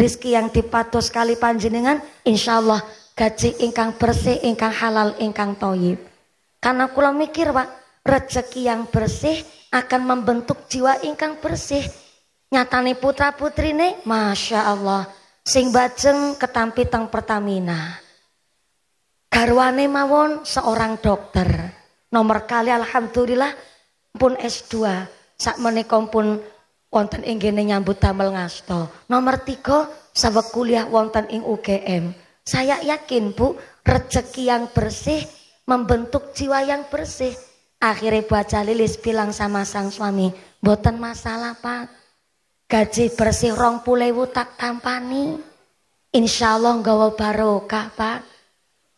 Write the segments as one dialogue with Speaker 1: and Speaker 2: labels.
Speaker 1: rizki yang dipatuh kali panjenengan Allah gaji ingkang bersih ingkang halal ingkang toyib karena kula mikir pak rezeki yang bersih akan membentuk jiwa ingkang bersih nyatane putra putri putrine masya Allah sing bajeng ketampi teng Pertamina garwane mawon seorang dokter nomor kali alhamdulillah pun S2 sak menikom pun wonten ing gene nyambut damel ngasto. Nomor tiga, sawek kuliah wonten ing UGM. Saya yakin Bu, rezeki yang bersih membentuk jiwa yang bersih. Akhirnya Bu Lilis bilang sama sang suami, boten masalah Pak. Gaji bersih rong pulewu tak tampani. Insya Allah gawa barokah Pak.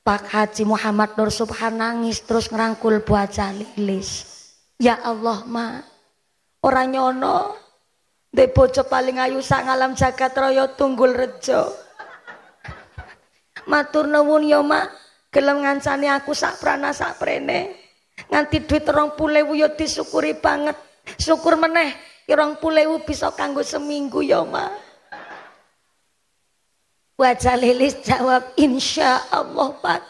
Speaker 1: Pak Haji Muhammad Nur Subhan nangis terus ngerangkul Bu Jalilis. Ya Allah, Ma. Orang nyono, Ndek bojo paling ayu sang alam jagat raya tunggul rejo. Matur nuwun ya, Mak. Gelem ngancani aku sak prana sak prene. Nganti duit 20.000 ya disyukuri banget. Syukur meneh 20.000 ya bisa kanggo seminggu ya, Mak. Wajah Lilis jawab, insya Allah, Pak.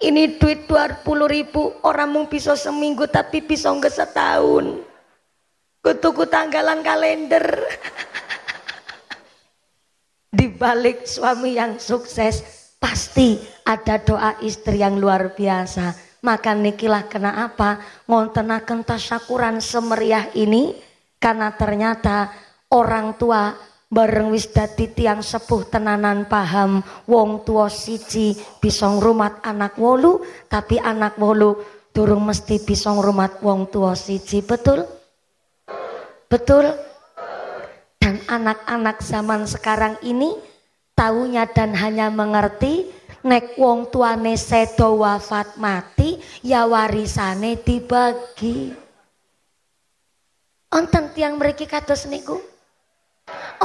Speaker 1: Ini duit 20 ribu, orang mung bisa seminggu tapi bisa nggak setahun. Kutuku tanggalan kalender. Di balik suami yang sukses pasti ada doa istri yang luar biasa. Maka nikilah kena apa? Ngontenaken syakuran semeriah ini karena ternyata orang tua bareng wis dadi tiang sepuh tenanan paham wong tua siji bisa rumat anak wolu tapi anak wolu durung mesti bisa rumat wong tua siji betul Betul? Dan anak-anak zaman sekarang ini tahunya dan hanya mengerti nek wong tuane sedo wafat mati ya warisane dibagi. Onten tiang meriki kados niku?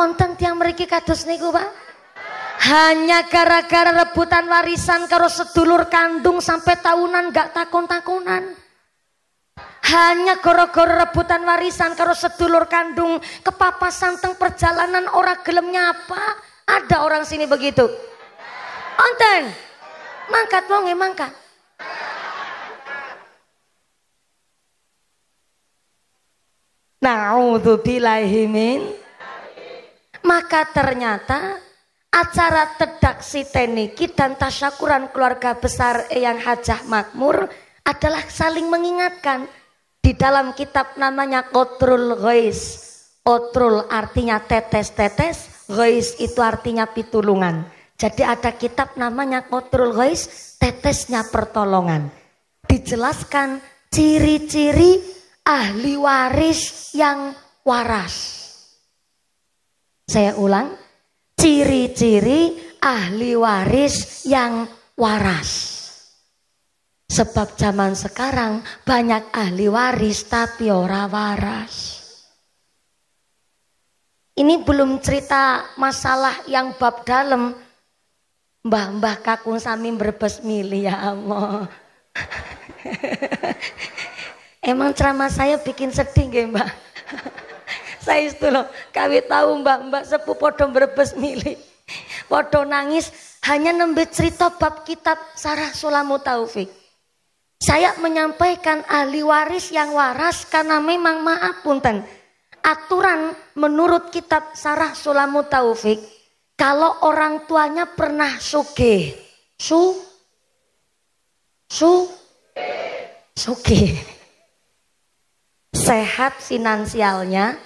Speaker 1: Onten tiang meriki kados niku, Pak? hanya gara-gara rebutan warisan karo sedulur kandung sampai tahunan gak takon-takonan hanya koro-koro rebutan warisan karo sedulur kandung kepapasan teng perjalanan ora gelem nyapa ada orang sini begitu onten mangkat wonge mangkat Naudzubillahimin maka ternyata acara tedak teniki dan tasyakuran keluarga besar yang Hajah Makmur adalah saling mengingatkan di dalam kitab namanya Kotrul Ghais. Kotrul artinya tetes-tetes, Ghais itu artinya pitulungan. Jadi ada kitab namanya Kotrul Ghais, tetesnya pertolongan. Dijelaskan ciri-ciri ahli waris yang waras. Saya ulang, ciri-ciri ahli waris yang waras. Sebab zaman sekarang banyak ahli waris tapi ora waras. Ini belum cerita masalah yang bab dalam Mbah-mbah kakung sami berbes milih ya Allah. Emang ceramah saya bikin sedih gak mbak? saya itu loh, kami tahu mbak-mbak sepuh podong berbes milih. Podong nangis hanya nembe cerita bab kitab Sarah Sulamu Taufik. Saya menyampaikan ahli waris yang waras karena memang maaf punten. Aturan menurut kitab Sarah Sulamu Taufik, kalau orang tuanya pernah suge, su, su, suge, sehat finansialnya,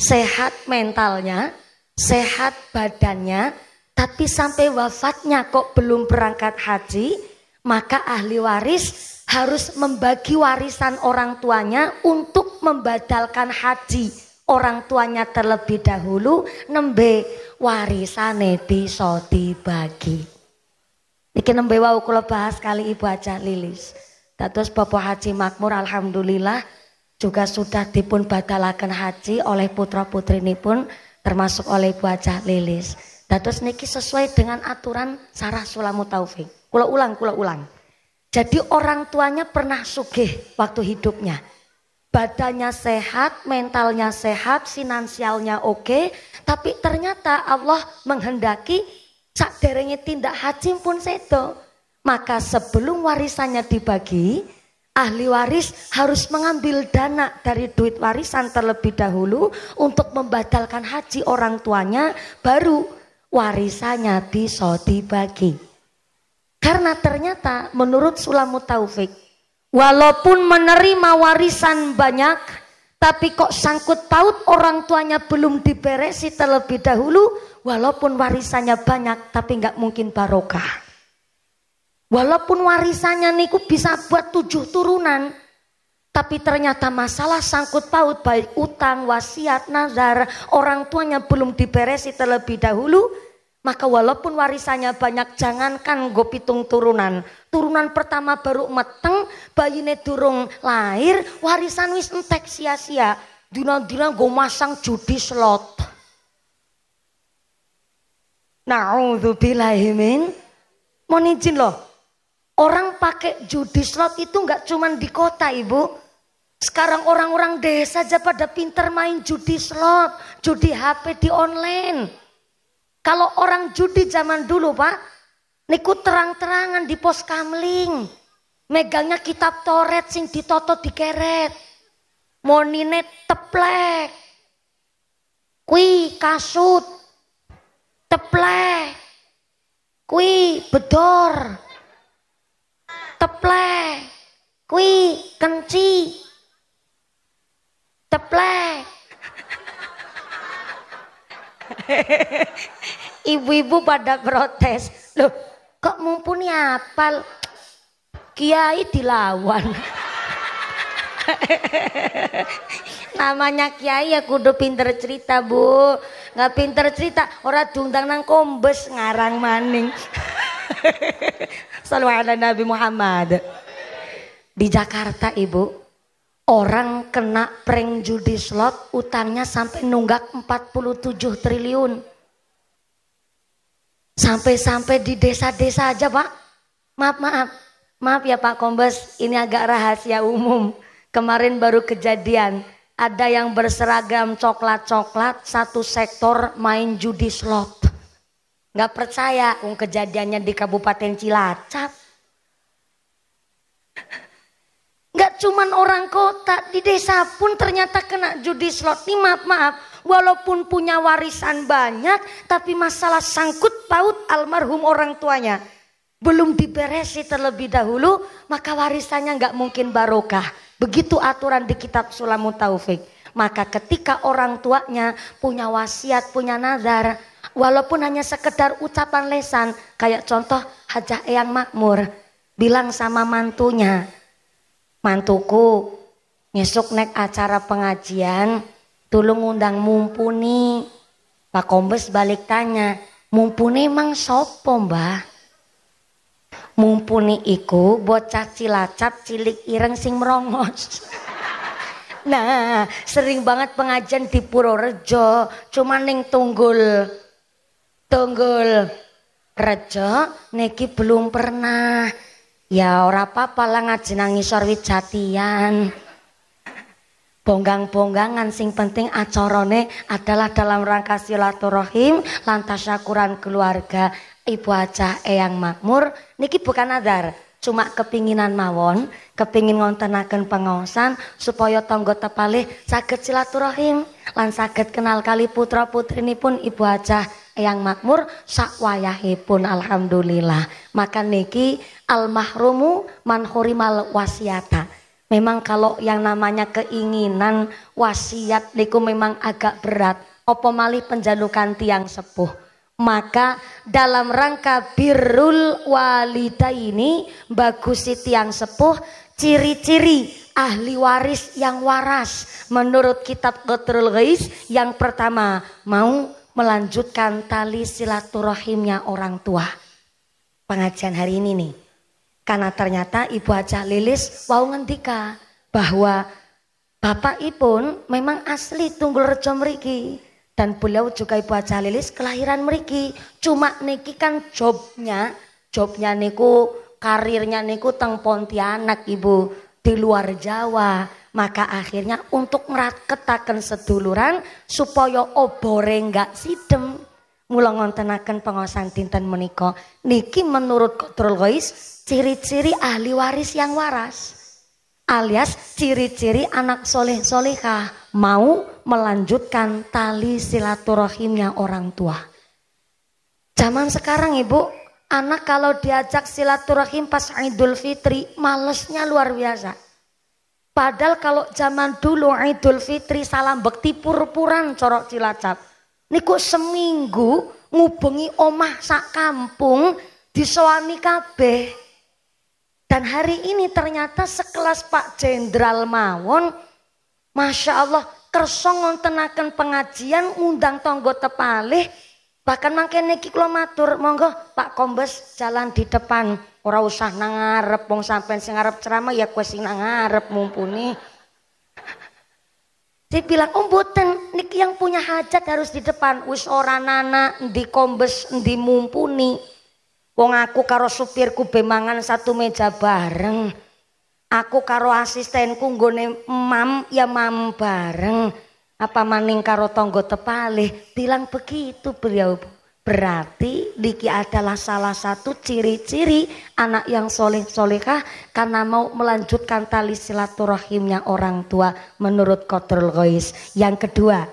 Speaker 1: sehat mentalnya, sehat badannya, tapi sampai wafatnya kok belum berangkat haji, maka ahli waris harus membagi warisan orang tuanya untuk membadalkan haji orang tuanya terlebih dahulu nembe neti soti bagi. niki nembe wau kula bahas kali Ibu aja Lilis terus Bapak Haji Makmur alhamdulillah juga sudah dipun badalakan haji oleh putra putri ini pun, termasuk oleh Ibu aja Lilis terus niki sesuai dengan aturan Sarah Sulamu Taufik kula ulang kula ulang jadi orang tuanya pernah sugih waktu hidupnya. Badannya sehat, mentalnya sehat, finansialnya oke, tapi ternyata Allah menghendaki sak derengi tindak haji pun sedo. Maka sebelum warisannya dibagi, ahli waris harus mengambil dana dari duit warisan terlebih dahulu untuk membatalkan haji orang tuanya baru warisannya bisa dibagi. Karena ternyata menurut Sulamu Taufik, walaupun menerima warisan banyak, tapi kok sangkut paut orang tuanya belum diberesi terlebih dahulu, walaupun warisannya banyak, tapi nggak mungkin barokah. Walaupun warisannya niku bisa buat tujuh turunan, tapi ternyata masalah sangkut paut baik utang, wasiat, nazar, orang tuanya belum diberesi terlebih dahulu, maka walaupun warisannya banyak, jangankan go pitung turunan. Turunan pertama baru meteng, ini durung lahir, warisan wis entek sia-sia. Dina-dina go masang judi slot. Na'udzubillahimin. Mohon izin loh. Orang pakai judi slot itu nggak cuman di kota ibu. Sekarang orang-orang desa aja pada pinter main judi slot, judi HP di online. Kalau orang judi zaman dulu pak, niku terang-terangan di pos kamling. Megangnya kitab toret sing ditoto dikeret. Monine teplek. Kui kasut. Teplek. Kui bedor. Teplek. Kui kenci. Teplek. Ibu-ibu pada protes. Loh, kok mumpuni apal? Kiai dilawan. Namanya kiai ya kudu pinter cerita, Bu. Gak pinter cerita, ora diundang nang kombes ngarang maning. Sallallahu Nabi Muhammad. Di Jakarta, Ibu, Orang kena prank judi slot utangnya sampai nunggak 47 triliun. Sampai-sampai di desa-desa aja pak. Maaf, maaf. Maaf ya Pak Kombes, ini agak rahasia umum. Kemarin baru kejadian, ada yang berseragam coklat-coklat, satu sektor main judi slot. Gak percaya, um, kejadiannya di Kabupaten Cilacap. Gak cuman orang kota, di desa pun ternyata kena judi slot. Nih maaf maaf, walaupun punya warisan banyak, tapi masalah sangkut paut almarhum orang tuanya belum diberesi terlebih dahulu, maka warisannya nggak mungkin barokah. Begitu aturan di kitab Sulamu Taufik. Maka ketika orang tuanya punya wasiat, punya nazar, walaupun hanya sekedar ucapan lesan, kayak contoh Hajah Eyang Makmur, bilang sama mantunya, mantuku besok nek acara pengajian tulung ngundang mumpuni Pak Kombes balik tanya mumpuni emang sopo mbah mumpuni iku bocah cilacap cilik ireng sing merongos nah sering banget pengajian di Purworejo cuma neng tunggul tunggul rejo neki belum pernah Ya ora apa-apa lah ngaji nang ngisor wijatian. Bonggang-bonggangan sing penting acorone adalah dalam rangka silaturahim lantas tasyakuran keluarga ibu aja eyang makmur niki bukan nazar cuma kepinginan mawon kepingin ngontenaken pengawasan supaya tonggo tepalih saged silaturahim lan saged kenal kali putra putri ini pun ibu aja yang makmur pun alhamdulillah maka niki al mahrumu man hurimal wasiata memang kalau yang namanya keinginan wasiat niku memang agak berat opo malih penjalukan tiang sepuh maka dalam rangka birrul walita ini si tiang sepuh ciri-ciri ahli waris yang waras menurut kitab Qatrul Ghais yang pertama mau melanjutkan tali silaturahimnya orang tua pengajian hari ini nih karena ternyata ibu Aja Lilis wau ngendika bahwa bapak ipun memang asli tunggul rejo Meriki dan beliau juga Ibu Haja Lilis kelahiran meriki. Cuma niki kan jobnya, jobnya niku karirnya niku teng Pontianak Ibu di luar Jawa. Maka akhirnya untuk ngeraketaken seduluran supaya obore nggak sidem. Mulai ngontenakan pengosan tinten meniko. Niki menurut Kotrul Gois ciri-ciri ahli waris yang waras alias ciri-ciri anak soleh solehah mau melanjutkan tali silaturahimnya orang tua. Zaman sekarang ibu, anak kalau diajak silaturahim pas Idul Fitri, malesnya luar biasa. Padahal kalau zaman dulu Idul Fitri salam bekti purpuran corok cilacap. Niku seminggu ngubungi omah sak kampung di disoani kabeh. Dan hari ini ternyata sekelas Pak Jenderal Mawon, Masya Allah, kersongon tenakan pengajian, undang tonggo tepalih, bahkan makin iki kula monggo Pak Kombes jalan di depan, ora usah nangarep, wong sampai sing ngarep ceramah ya kue sing nangarep mumpuni. Dibilang bilang, oh niki yang punya hajat harus di depan, wis ora nana, di kombes, di mumpuni. Wong aku karo supirku bemangan satu meja bareng. Aku karo asistenku nggone mam ya mam bareng. Apa maning karo tonggo tepalih bilang begitu beliau. Berarti Diki adalah salah satu ciri-ciri anak yang soleh solehah karena mau melanjutkan tali silaturahimnya orang tua menurut Kotrul Gois. Yang kedua,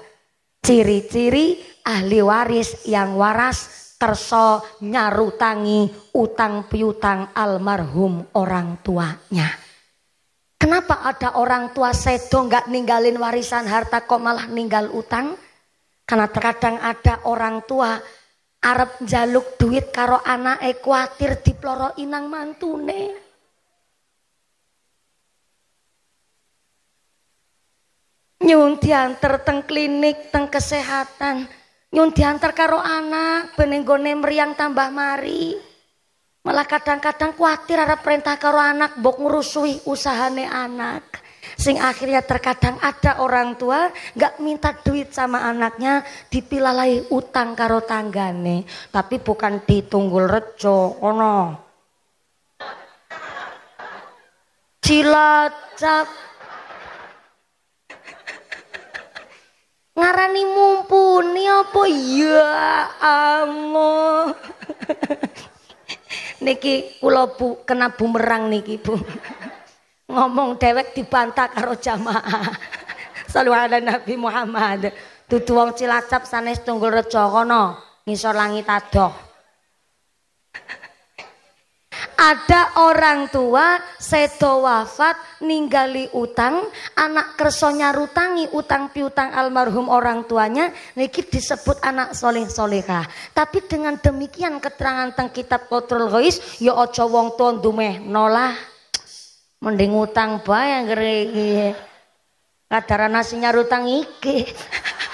Speaker 1: ciri-ciri ahli waris yang waras terso nyarutangi utang piutang almarhum orang tuanya. Kenapa ada orang tua sedo nggak ninggalin warisan harta kok malah ninggal utang? Karena terkadang ada orang tua Arab jaluk duit karo anak ekuatir di ploro inang mantune. nyuntian terteng klinik, teng kesehatan Nyun diantar karo anak, beninggone meriang tambah mari. Malah kadang-kadang kuatir ada perintah karo anak, bok ngurusui usahane anak. Sing akhirnya terkadang ada orang tua gak minta duit sama anaknya dipilalai utang karo tanggane. Tapi bukan ditunggul rejo, kono. Cilacap ngarani mumpuni apa ya amo, niki kula bu, kena bumerang niki Bu ngomong dewek dibantah karo jamaah selalu ada Nabi Muhammad dudu wong Cilacap sanes Tunggul Rejo kono ngisor langit adoh ada orang tua sedo wafat ninggali utang anak kersonya rutangi utang piutang almarhum orang tuanya niki disebut anak soleh solehah tapi dengan demikian keterangan tentang kitab kontrol gois yo ya ojo wong tuan dumeh nolah mending utang bayang gere kadara nasinya rutang iki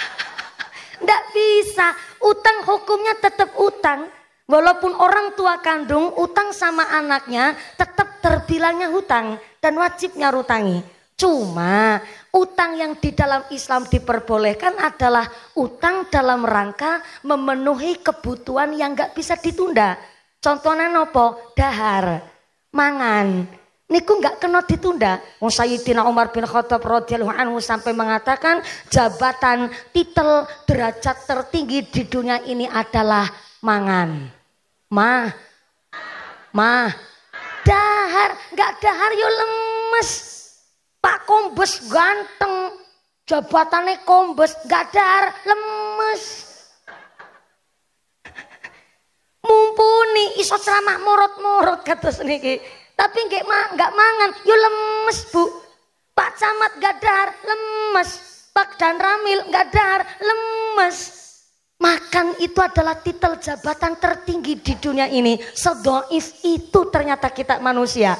Speaker 1: ndak bisa utang hukumnya tetap utang Walaupun orang tua kandung utang sama anaknya tetap terbilangnya hutang dan wajibnya nyarutangi. Cuma utang yang di dalam Islam diperbolehkan adalah utang dalam rangka memenuhi kebutuhan yang nggak bisa ditunda. Contohnya nopo, dahar, mangan, Niku nggak kena ditunda. Wong Sayyidina Umar bin Khattab radhiyallahu anhu sampai mengatakan jabatan, titel, derajat tertinggi di dunia ini adalah mangan. Ma, ma, dahar, nggak dahar yo lemes. Pak Kombes ganteng, jabatannya Kombes, enggak dahar, lemes. Mumpuni iso ceramah morot-morot kados niki. Tapi enggak ma nggak mangan, yo lemes bu. Pak Camat enggak dahar, lemes. Pak Dan Ramil enggak dahar, lemes Makan itu adalah titel jabatan tertinggi di dunia ini. Sedoif itu ternyata kita manusia.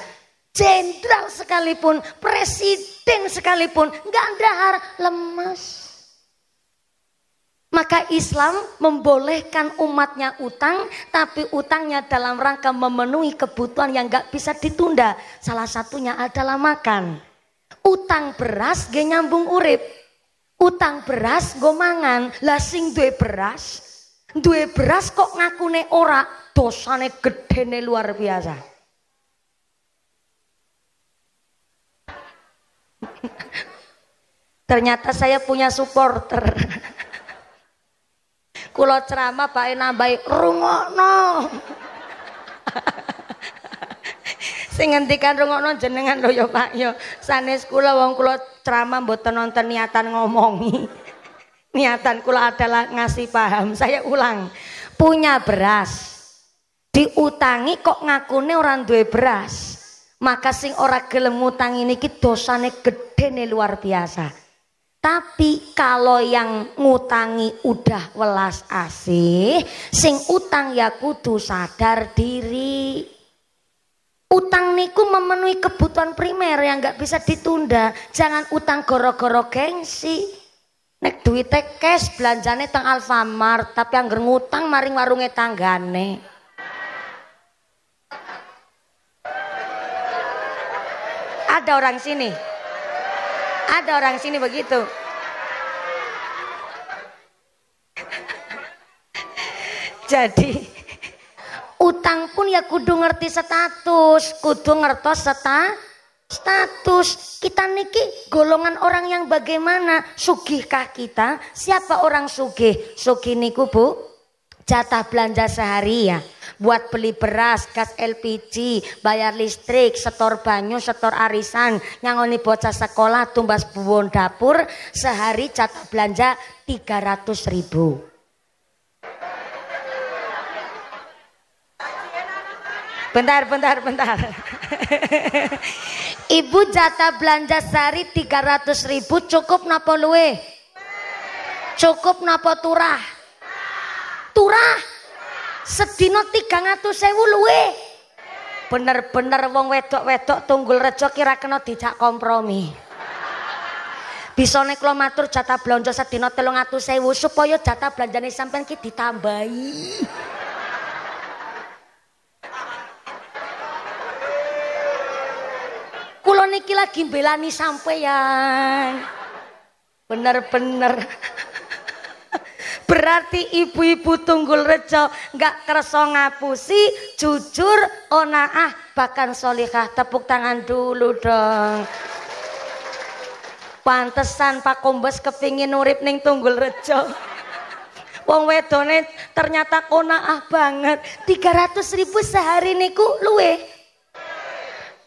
Speaker 1: Jenderal sekalipun, presiden sekalipun, nggak dahar, lemas. Maka Islam membolehkan umatnya utang, tapi utangnya dalam rangka memenuhi kebutuhan yang nggak bisa ditunda. Salah satunya adalah makan. Utang beras gak nyambung urip utang beras gomangan, mangan. Lah sing duwe beras, duwe beras kok ngaku ngakune ora, dosane ne luar biasa. Ternyata saya punya supporter. Kulo ceramah Pak nambahi rungokno. sing ngendikan rungokno jenengan lho ya Pak ya sanes kula wong kula ceramah mboten nonton niatan ngomongi niatan kula adalah ngasih paham saya ulang punya beras diutangi kok ngakune orang duwe beras maka sing ora gelem ngutangi niki dosane gede ne luar biasa tapi kalau yang ngutangi udah welas asih, sing utang ya kudu sadar diri. Utang niku memenuhi kebutuhan primer yang nggak bisa ditunda. Jangan utang goro-goro gengsi. Nek duite cash belanjane teng Alfamart, tapi yang ngutang maring warunge tanggane. Ada orang sini. Ada orang sini begitu. Jadi utang pun ya kudu ngerti status, kudu ngertos seta, status. Kita niki golongan orang yang bagaimana? Sugihkah kita? Siapa orang sugih? Sugih niku Bu jatah belanja sehari ya buat beli beras, gas LPG, bayar listrik, setor banyu, setor arisan, nyangoni bocah sekolah, tumbas buwon dapur, sehari jatah belanja 300 ribu. Bentar, bentar, bentar. Ibu jatah belanja sehari 300 ribu cukup napa luwe? Cukup napa turah? Turah. Sedina 300 sewu luwe. Bener-bener wong wedok-wedok tunggul rejo kira kena dijak kompromi. Bisa nek lo matur jatah belanja sedina 300 sewu supaya jatah belanjane sampai ki ditambahi. Kulo niki lagi belani sampeyan. Bener-bener. Berarti ibu-ibu tunggul rejo nggak kerso ngapusi, jujur, onaah, bahkan solihah. Tepuk tangan dulu dong. Pantesan Pak Kombes kepingin urip ning tunggul rejo. Wong wedone ternyata onaah banget. 300 ribu sehari niku luwe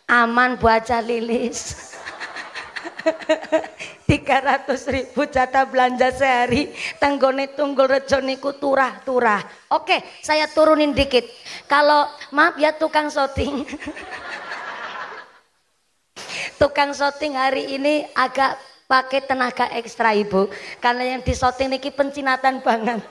Speaker 1: aman buaca lilis 300 ribu jatah belanja sehari tanggone tunggul rejo turah-turah oke saya turunin dikit kalau maaf ya tukang shooting tukang shooting hari ini agak pakai tenaga ekstra ibu karena yang di shooting ini pencinatan banget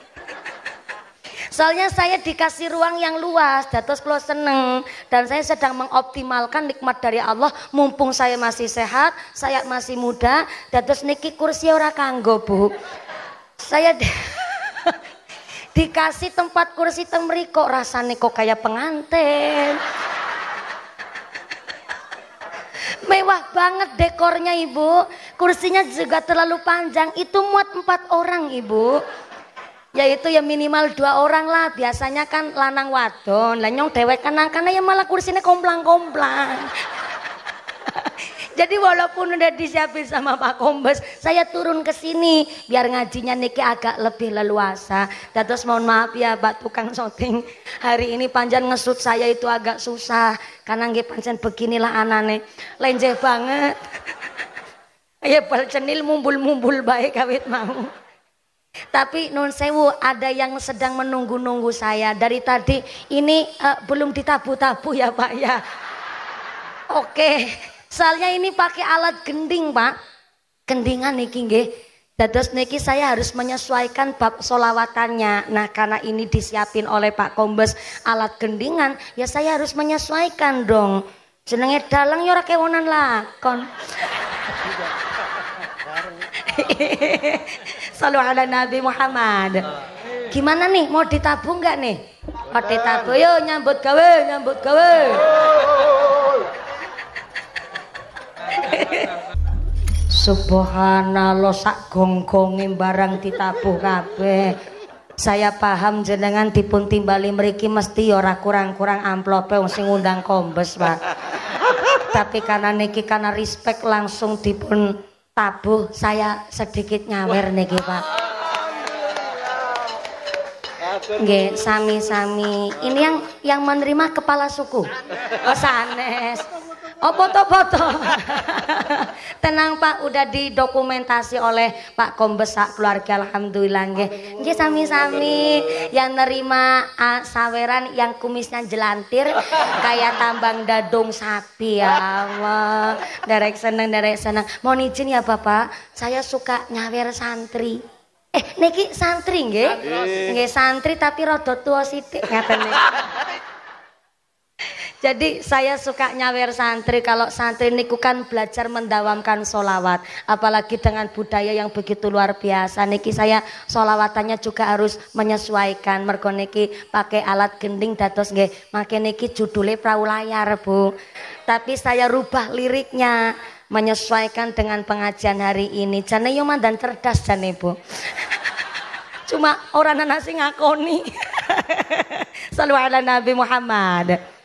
Speaker 1: Soalnya saya dikasih ruang yang luas, terus kalau seneng dan saya sedang mengoptimalkan nikmat dari Allah mumpung saya masih sehat, saya masih muda, terus niki kursi ora kanggo, Bu. Saya di dikasih tempat kursi temri kok rasanya kok kayak pengantin. Mewah banget dekornya ibu Kursinya juga terlalu panjang Itu muat empat orang ibu Ya itu ya minimal dua orang lah biasanya kan lanang wadon lah nyong dewek kenang karena ya malah kursinya komplang komplang jadi walaupun udah disiapin sama Pak Kombes saya turun ke sini biar ngajinya Niki agak lebih leluasa dan terus mohon maaf ya Pak tukang Soting hari ini panjang ngesut saya itu agak susah karena nggih panjang beginilah anane lenjeh banget ya balcenil mumbul-mumbul baik kawit mau tapi nun sewu ada yang sedang menunggu-nunggu saya dari tadi ini uh, belum ditabu-tabu ya Pak ya. Oke, soalnya ini pakai alat gending Pak. Gendingan niki nggih. Dados niki saya harus menyesuaikan bab solawatannya. Nah karena ini disiapin oleh Pak Kombes alat gendingan, ya saya harus menyesuaikan dong. Jenenge dalang ya ora kewonan lah kon. Salam ala Nabi Muhammad. Gimana nih? Mau ditabung nggak nih? Mau ditabung? Yo nyambut gawe, nyambut gawe. Subhanallah sak gonggong barang ditabuh kabe. Saya paham jenengan dipun timbali mriki mesti ora kurang-kurang amplope wong sing ngundang kombes, Pak. Tapi karena niki karena respect langsung dipun tabuh saya sedikit nyawer nih, Pak Nge sami-sami. Ini yang yang menerima kepala suku. Oh, sanes. Oh foto-foto. Tenang Pak, udah didokumentasi oleh Pak Kombesak keluarga alhamdulillah nggih. Nggih sami-sami yang nerima uh, saweran yang kumisnya jelantir kayak tambang dadung sapi ya Allah. Derek seneng, derek seneng. Mohon izin ya Bapak, saya suka nyawer santri. Eh niki santri nggih? Nggih santri tapi rada tua sithik ngaten Jadi saya suka nyawer santri kalau santri niku kan belajar mendawamkan solawat. Apalagi dengan budaya yang begitu luar biasa. Niki saya solawatannya juga harus menyesuaikan. Mergo niki pakai alat gending datos nggih. Makin niki judulnya perahu layar bu. Tapi saya rubah liriknya menyesuaikan dengan pengajian hari ini. Jane yo dan cerdas jane bu. Cuma orang nasi ngakoni. Sallu ala Nabi Muhammad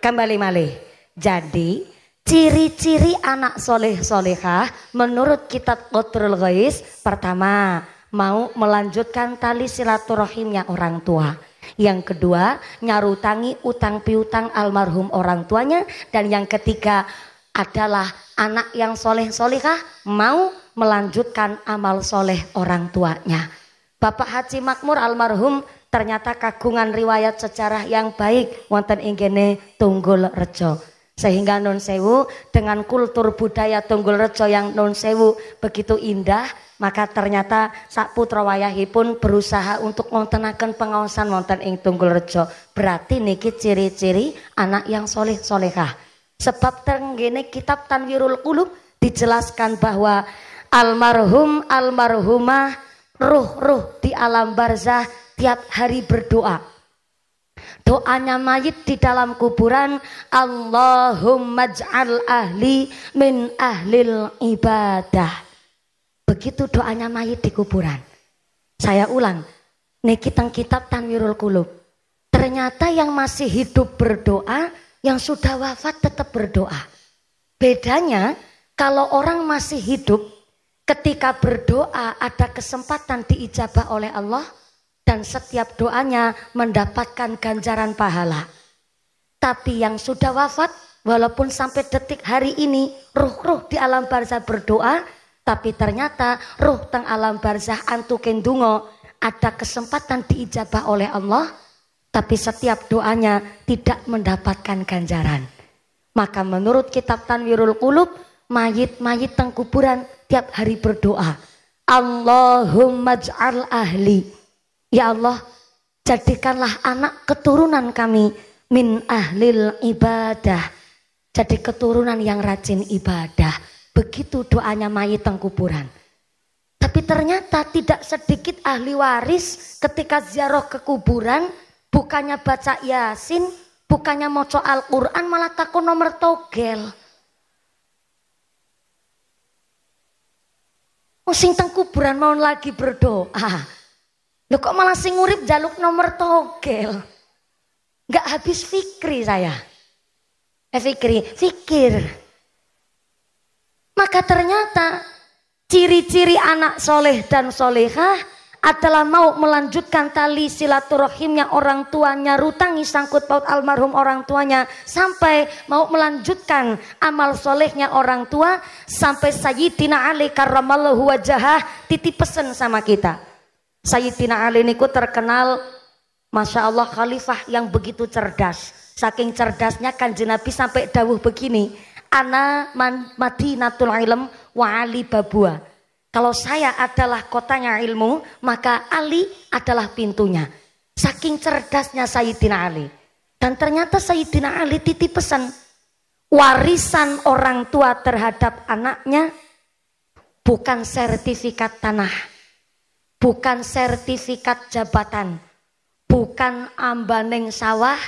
Speaker 1: kembali malih. Jadi ciri-ciri anak soleh solehah menurut kitab Qatrul Ghais pertama mau melanjutkan tali silaturahimnya orang tua. Yang kedua, nyarutangi utang piutang almarhum orang tuanya. Dan yang ketiga adalah anak yang soleh-solehah mau melanjutkan amal soleh orang tuanya. Bapak Haji Makmur almarhum ternyata kagungan riwayat sejarah yang baik wonten ing kene Tunggul Rejo. Sehingga non sewu dengan kultur budaya Tunggul Rejo yang non sewu begitu indah, maka ternyata sak putra pun berusaha untuk ngontenakan pengawasan wonten ing Tunggul Rejo. Berarti niki ciri-ciri anak yang soleh solehah. Sebab tenggene kitab Tanwirul Qulub dijelaskan bahwa almarhum almarhumah ruh-ruh di alam barzah setiap hari berdoa. Doanya mayit di dalam kuburan Allahumma ja'al ahli min ahlil ibadah. Begitu doanya mayit di kuburan. Saya ulang, Nikitang kitab Tanwirul Kulub. Ternyata yang masih hidup berdoa, yang sudah wafat tetap berdoa. Bedanya kalau orang masih hidup, ketika berdoa ada kesempatan diijabah oleh Allah, dan setiap doanya mendapatkan ganjaran pahala. Tapi yang sudah wafat, walaupun sampai detik hari ini ruh-ruh di alam barzah berdoa, tapi ternyata ruh teng alam barzah antu kendungo ada kesempatan diijabah oleh Allah, tapi setiap doanya tidak mendapatkan ganjaran. Maka menurut kitab Tanwirul Qulub, mayit-mayit teng kuburan tiap hari berdoa. Allahumma ja'al ahli Ya Allah, jadikanlah anak keturunan kami min ahlil ibadah. Jadi keturunan yang rajin ibadah. Begitu doanya mayit tengkuburan. Tapi ternyata tidak sedikit ahli waris ketika ziarah ke kuburan bukannya baca Yasin, bukannya maca Al-Qur'an malah takut nomor togel. Oh, sing tengkuburan mau lagi berdoa. Lo kok malah sing urip jaluk nomor togel? Gak habis fikri saya. Eh fikri, fikir. Maka ternyata ciri-ciri anak soleh dan solehah adalah mau melanjutkan tali silaturahimnya orang tuanya rutangi sangkut paut almarhum orang tuanya sampai mau melanjutkan amal solehnya orang tua sampai Sayyidina Ali karramallahu wajahah titip pesan sama kita Sayyidina Ali niku terkenal Masya Allah khalifah yang begitu cerdas Saking cerdasnya kanji Nabi sampai dawuh begini Ana man madinatul ilm wa ali babua Kalau saya adalah kotanya ilmu Maka Ali adalah pintunya Saking cerdasnya Sayyidina Ali Dan ternyata Sayyidina Ali titip pesan Warisan orang tua terhadap anaknya Bukan sertifikat tanah bukan sertifikat jabatan, bukan ambaning sawah,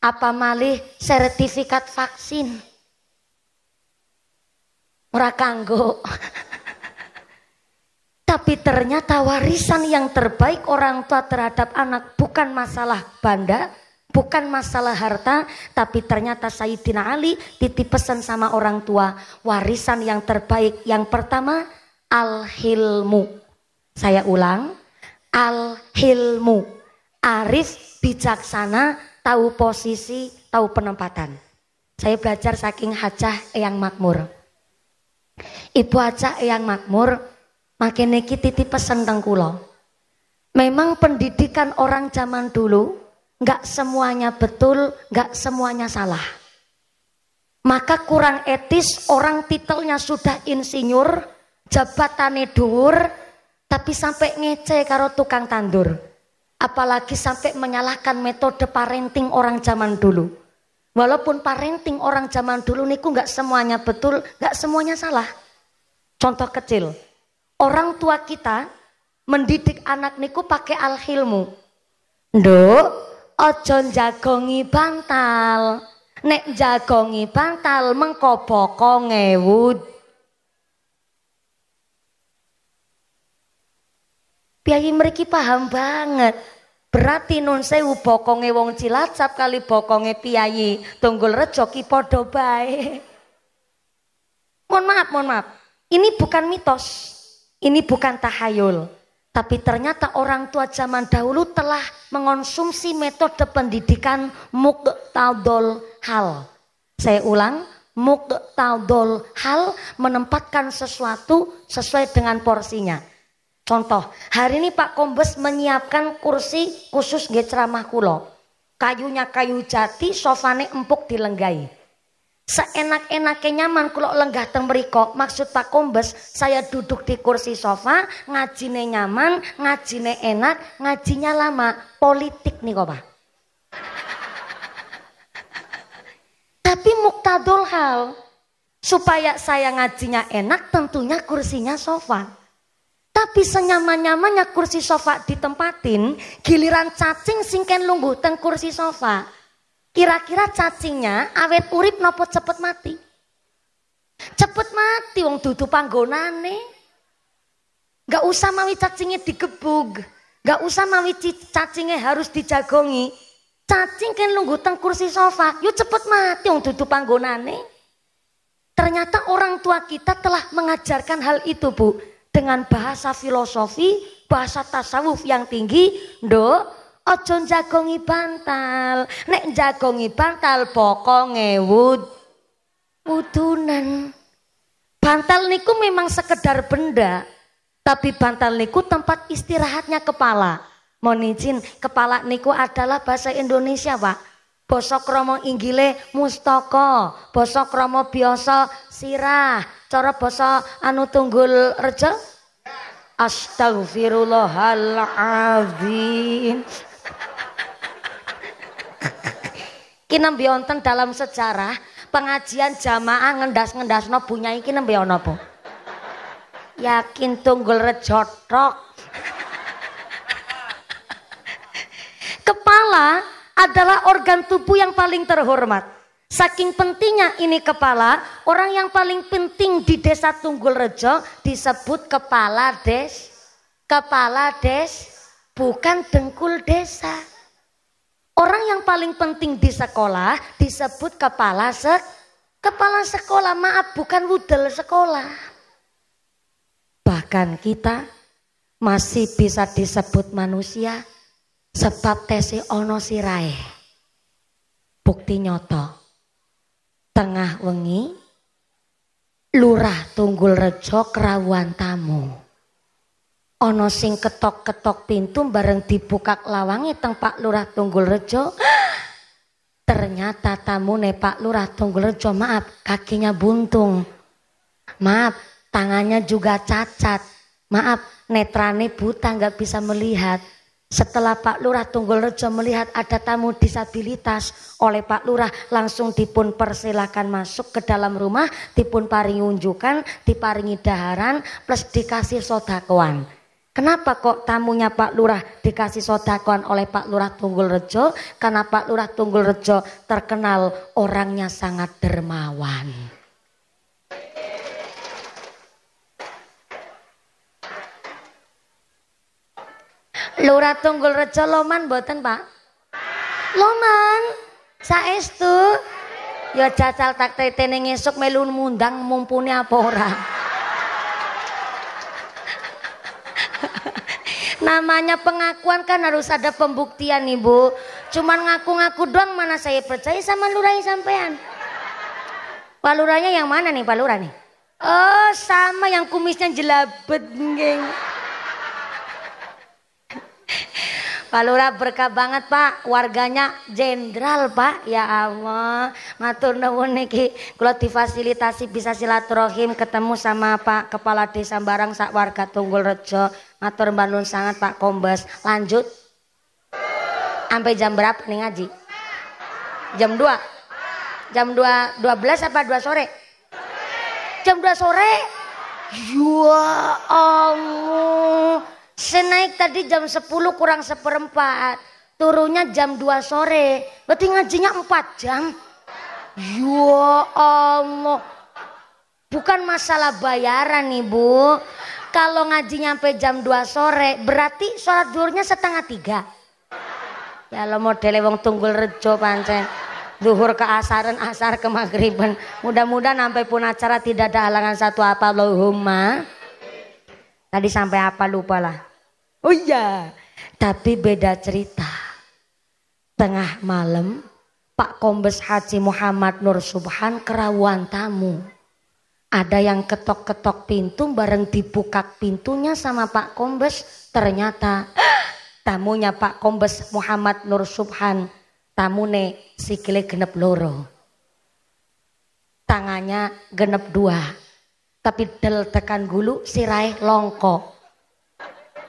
Speaker 1: apa malih sertifikat vaksin. Ora kanggo. Tapi ternyata warisan yang terbaik orang tua terhadap anak bukan masalah banda, bukan masalah harta, tapi ternyata Sayyidina Ali titip pesan sama orang tua, warisan yang terbaik yang pertama al-hilmu saya ulang, al-hilmu, arif, bijaksana, tahu posisi, tahu penempatan. Saya belajar saking hajah yang makmur. Ibu hajah yang makmur, makin niki titip pesen tengkulo. Memang pendidikan orang zaman dulu nggak semuanya betul, nggak semuanya salah. Maka kurang etis orang titelnya sudah insinyur, jabatannya dhuwur, tapi sampai ngece karo tukang tandur. Apalagi sampai menyalahkan metode parenting orang zaman dulu. Walaupun parenting orang zaman dulu niku nggak semuanya betul, nggak semuanya salah. Contoh kecil, orang tua kita mendidik anak niku pakai al-hilmu. Nduk, ojo jagongi bantal. Nek jagongi bantal mengkopo bokonge Piyai mereka paham banget. Berarti nun sewu bokonge wong Cilacap kali bokonge piyai Tunggul rejoki podo bae. Mohon maaf, mohon maaf. Ini bukan mitos. Ini bukan tahayul. Tapi ternyata orang tua zaman dahulu telah mengonsumsi metode pendidikan muktadol hal. Saya ulang, muktadol hal menempatkan sesuatu sesuai dengan porsinya. Contoh, hari ini Pak Kombes menyiapkan kursi khusus nggih ceramah kula. Kayunya kayu jati, sofane empuk dilenggai. Seenak-enaknya nyaman kula lenggah teng mriko. Maksud Pak Kombes, saya duduk di kursi sofa, ngajine nyaman, ngajine enak, ngajinya lama. Politik nih kok, Pak. Tapi muktadul hal, supaya saya ngajinya enak tentunya kursinya sofa. Tapi senyaman-nyamannya kursi sofa ditempatin, giliran cacing singken lungguh teng kursi sofa. Kira-kira cacingnya awet urip nopo cepet mati. Cepet mati wong duduk panggonane. Gak usah mawi cacingnya digebug. Gak usah mawi cacingnya harus dijagongi. Cacing kan lunggu teng kursi sofa, yuk cepet mati wong duduk panggonane. Ternyata orang tua kita telah mengajarkan hal itu, Bu dengan bahasa filosofi, bahasa tasawuf yang tinggi, do, ojo jagongi bantal. Nek jagongi bantal pokok wud wudunan. Bantal niku memang sekedar benda, tapi bantal niku tempat istirahatnya kepala. Mohon izin, kepala niku adalah bahasa Indonesia, Pak. Bosokromo romo inggile mustoko, bosok romo biasa sirah, cara basa anu tunggul rejo Astagfirullahaladzim Kinambi wonten dalam sejarah pengajian jamaah ngendas-ngendas no punya iki nembe ana Yakin tunggul rejo tok. Kepala adalah organ tubuh yang paling terhormat. Saking pentingnya ini kepala, orang yang paling penting di desa Tunggul Rejo disebut kepala des, kepala des, bukan dengkul desa. Orang yang paling penting di sekolah disebut kepala sek, kepala sekolah maaf bukan wudel sekolah. Bahkan kita masih bisa disebut manusia sebab tesi ono sirai. Bukti nyoto tengah wengi Lurah Tunggul Rejo kerawuan Tamu ono sing ketok-ketok pintu bareng dibuka lawangi teng Pak Lurah Tunggul Rejo ternyata tamu Pak Lurah Tunggul Rejo maaf kakinya buntung maaf tangannya juga cacat maaf netrane buta nggak bisa melihat setelah Pak Lurah Tunggul Rejo melihat ada tamu disabilitas oleh Pak Lurah langsung dipun persilakan masuk ke dalam rumah, dipun paringi unjukan, diparingi daharan, plus dikasih sodakoan. Kenapa kok tamunya Pak Lurah dikasih sodakoan oleh Pak Lurah Tunggul Rejo? Karena Pak Lurah Tunggul Rejo terkenal orangnya sangat dermawan. Lurah Tunggul Rejo Loman boten Pak? Loman. Saestu. Ya jajal tak tetene ngesuk melu mundang mumpuni apa orang? Namanya pengakuan kan harus ada pembuktian Ibu. Cuman ngaku-ngaku doang mana saya percaya sama lurahnya sampean. Pak lurahnya yang mana nih Pak lurah nih? Oh sama yang kumisnya jelabet geng. Pak Lurah berkah banget Pak, warganya jenderal Pak. Ya Allah, matur nuwun niki. Kula difasilitasi bisa silaturahim ketemu sama Pak Kepala Desa Barang sak warga Tunggul Rejo. Matur nuwun sangat Pak Kombes. Lanjut. Sampai jam berapa nih ngaji? Jam 2. Jam 2 12 apa 2 sore? Jam 2 sore. Ya Allah Senaik tadi jam 10 kurang seperempat. Turunnya jam 2 sore. Berarti ngajinya 4 jam. Ya Allah. Bukan masalah bayaran ibu. Kalau ngaji nyampe jam 2 sore berarti sholat duhurnya setengah tiga. Ya lo mau wong tunggul rejo pancen. Duhur ke asaran, asar ke maghriban. Mudah-mudahan sampai pun acara tidak ada halangan satu apa Allahumma. Tadi sampai apa lupa lah. Oh iya, tapi beda cerita. Tengah malam, Pak Kombes Haji Muhammad Nur Subhan kerawuan tamu. Ada yang ketok-ketok pintu bareng dibuka pintunya sama Pak Kombes. Ternyata tamunya Pak Kombes Muhammad Nur Subhan. Tamune sikile genep loro. Tangannya genep dua. Tapi del tekan gulu sirai longkok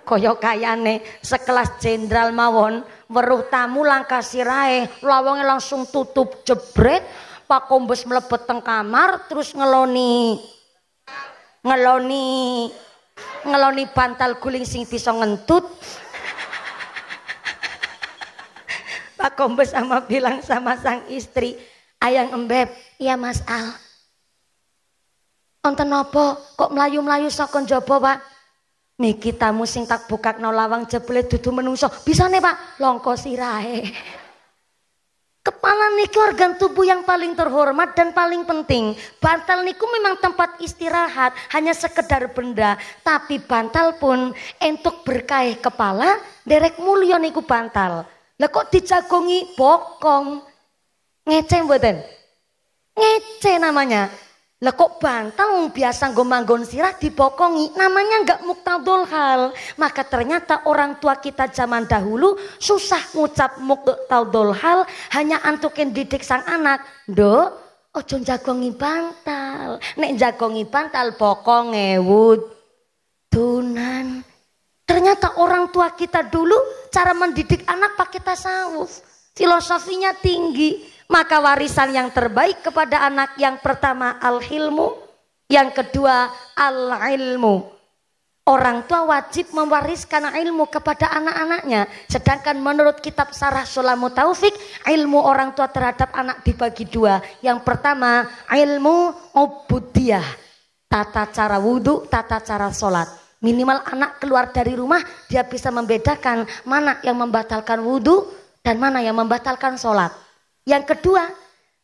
Speaker 1: kaya kayane sekelas jenderal mawon weruh tamu langkah sirae lawange langsung tutup jebret Pak Kombes mlebet teng kamar terus ngeloni ngeloni ngeloni bantal guling sing bisa ngentut Pak Kombes sama bilang sama sang istri ayang embeb iya Mas Al onten apa kok melayu-melayu sokon jopo Pak Niki tamu sing tak no lawang jebule dudu menungso. nih Pak, longko sirahe. Kepala niku organ tubuh yang paling terhormat dan paling penting. Bantal niku memang tempat istirahat, hanya sekedar benda. Tapi bantal pun entuk berkah kepala, derek mulio niku bantal. Lah kok dijagongi bokong? Ngece mboten? Ngece namanya. Lah kok bantal biasa gomanggon sirah dipokongi namanya enggak muktadul hal. Maka ternyata orang tua kita zaman dahulu susah ngucap muktadul hal, hanya antukin didik sang anak. Dok, ojo jagongi bantal. Nek jagongi bantal pokong ewud. Tunan. Ternyata orang tua kita dulu cara mendidik anak pakai tasawuf. Filosofinya tinggi maka warisan yang terbaik kepada anak yang pertama al-hilmu, yang kedua al-ilmu. Orang tua wajib mewariskan ilmu kepada anak-anaknya. Sedangkan menurut kitab Sarah Sulamu Taufik, ilmu orang tua terhadap anak dibagi dua. Yang pertama, ilmu obudiyah. Tata cara wudhu, tata cara sholat. Minimal anak keluar dari rumah, dia bisa membedakan mana yang membatalkan wudhu dan mana yang membatalkan sholat. Yang kedua,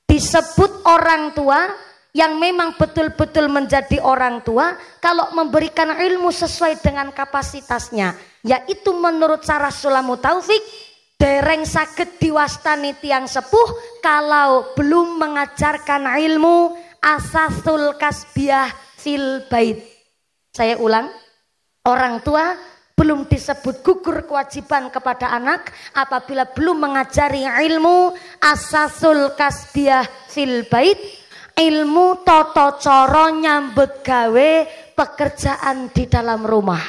Speaker 1: disebut orang tua yang memang betul-betul menjadi orang tua kalau memberikan ilmu sesuai dengan kapasitasnya yaitu menurut cara sulamu taufik dereng sakit diwastani tiang sepuh kalau belum mengajarkan ilmu asasul kasbiah fil bait saya ulang orang tua belum disebut gugur kewajiban kepada anak apabila belum mengajari ilmu asasul kasbiah fil bait ilmu toto coro nyambut gawe pekerjaan di dalam rumah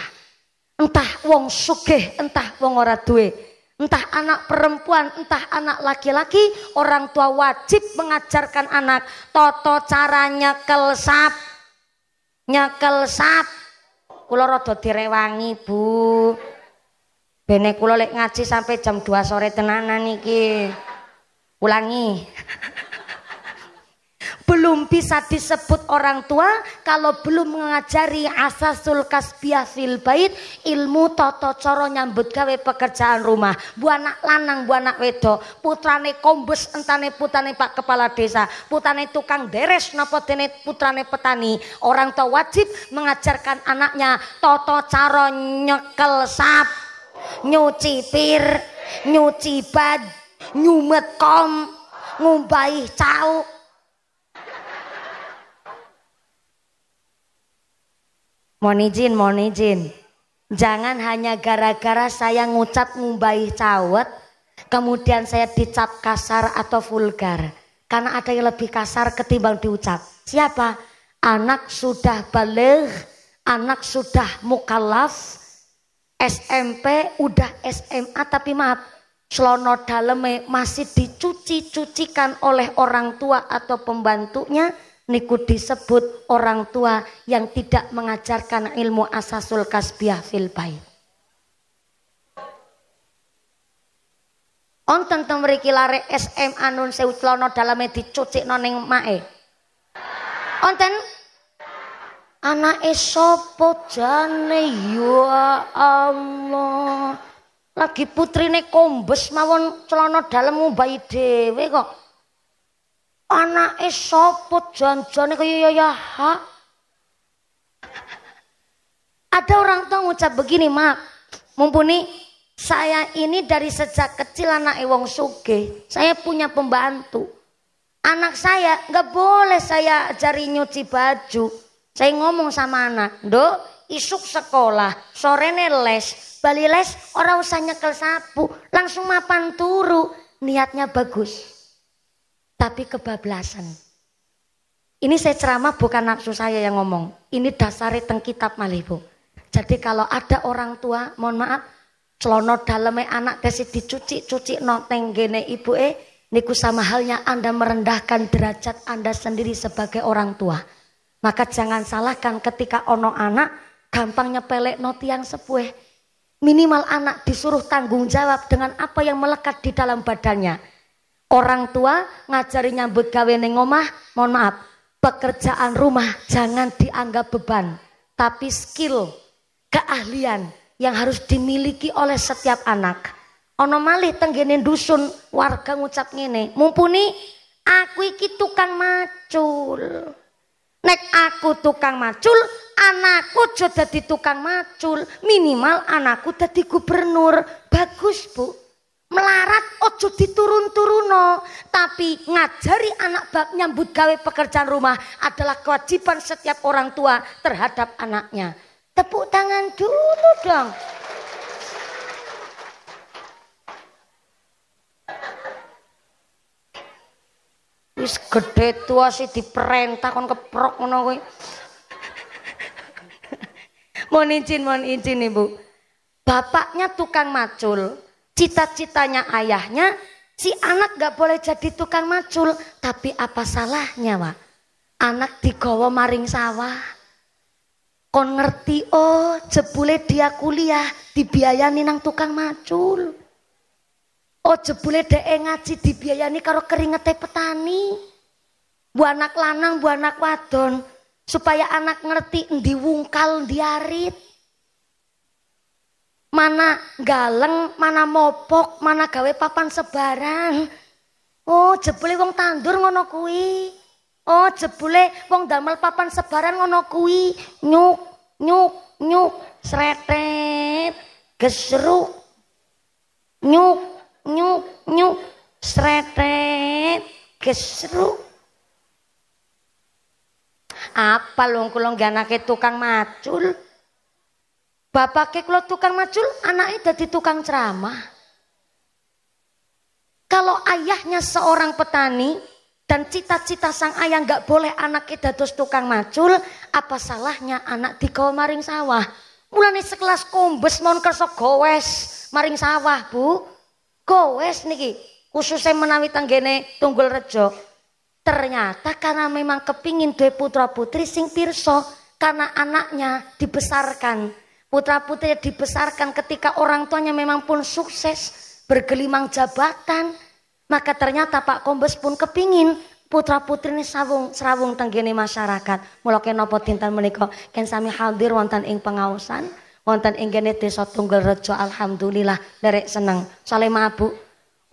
Speaker 1: entah wong sugih entah wong ora duwe entah anak perempuan entah anak laki-laki orang tua wajib mengajarkan anak toto caranya nyekel sap nyekel sap kula rada direwangi, Bu. Bene kula lek ngaji sampai jam 2 sore tenanan iki. Ulangi. belum bisa disebut orang tua kalau belum mengajari asasul kasbiah fil bait ilmu toto coro nyambut gawe pekerjaan rumah bu anak lanang bu anak wedo putrane kombes entane putrane pak kepala desa putrane tukang deres napa dene putrane petani orang tua wajib mengajarkan anaknya toto cara nyekel sap nyuci pir nyuci bad nyumet kom ngumbahi cauk Mohon izin, mohon izin. Jangan hanya gara-gara saya ngucap ngumbai cawet, kemudian saya dicap kasar atau vulgar. Karena ada yang lebih kasar ketimbang diucap. Siapa? Anak sudah balik, anak sudah mukallaf, SMP udah SMA tapi maaf selono daleme masih dicuci-cucikan oleh orang tua atau pembantunya niku disebut orang tua yang tidak mengajarkan ilmu asasul kasbiah fil bait. Onten teng mriki lare SMA nun seutlono celana daleme dicucikno ning mae. Onten anake sapa jane ya Allah. Lagi putrine kombes mawon celana dalem ngumbahi dhewe kok. Anak anake sapa janjane kaya ha. Ada orang tua ngucap begini, "Mak, mumpuni saya ini dari sejak kecil anak ewong suge, saya punya pembantu. Anak saya nggak boleh saya cari nyuci baju. Saya ngomong sama anak, do isuk sekolah, sore les, bali les, orang usah nyekel sapu, langsung mapan turu, niatnya bagus tapi kebablasan. Ini saya ceramah bukan nafsu saya yang ngomong. Ini dasari teng kitab malih bu. Jadi kalau ada orang tua, mohon maaf, celono dalamnya anak desi dicuci, cuci noteng gene ibu eh, niku sama halnya Anda merendahkan derajat Anda sendiri sebagai orang tua. Maka jangan salahkan ketika ono anak gampangnya pelek noti yang sepuh. Minimal anak disuruh tanggung jawab dengan apa yang melekat di dalam badannya Orang tua ngajari nyambut gawe ning omah, mohon maaf, pekerjaan rumah jangan dianggap beban, tapi skill, keahlian yang harus dimiliki oleh setiap anak. Ono malih tenggene dusun warga ngucap ngene, mumpuni aku iki tukang macul. Nek aku tukang macul, anakku juga di tukang macul. Minimal anakku jadi gubernur. Bagus, Bu melarat ojo diturun-turuno tapi ngajari anak bab nyambut gawe pekerjaan rumah adalah kewajiban setiap orang tua terhadap anaknya tepuk tangan dulu dong wis gede tua sih diperintah kon keprok ngono kowe mohon izin mohon izin ibu bapaknya tukang macul cita-citanya ayahnya, si anak gak boleh jadi tukang macul. Tapi apa salahnya, Wak? Anak digowo maring sawah. Kon ngerti, oh jebule dia kuliah, dibiayani nang tukang macul. Oh jebule dee ngaji dibiayani karo keringete petani. Bu anak lanang, bu anak wadon. Supaya anak ngerti, diwungkal diarit mana galeng, mana mopok, mana gawe papan sebaran Oh, jebule wong tandur ngono kuwi. Oh, jebule wong damel papan sebaran ngono kuwi. Nyuk, nyuk, nyuk, sretet, gesruk. Nyuk, nyuk, nyuk, sretet, gesruk. Apa lho kula ganake tukang macul? Bapaknya kalau tukang macul, anaknya jadi tukang ceramah. Kalau ayahnya seorang petani dan cita-cita sang ayah nggak boleh anaknya dados tukang macul, apa salahnya anak dikau maring sawah? Mulane sekelas kombes mau kerso gowes maring sawah, Bu. Gowes niki, khususnya menawi tanggene Tunggul Rejo. Ternyata karena memang kepingin dua putra putri sing pirso karena anaknya dibesarkan Putra-putri dibesarkan ketika orang tuanya memang pun sukses, bergelimang jabatan. Maka ternyata Pak Kombes pun kepingin putra putri ini sawung serawung tenggini masyarakat. Mulai nopo tintan meniko ken sami hadir wonten ing pengawasan wonten ing kene desa Tunggal Rejo alhamdulillah dari seneng. soalnya mabuk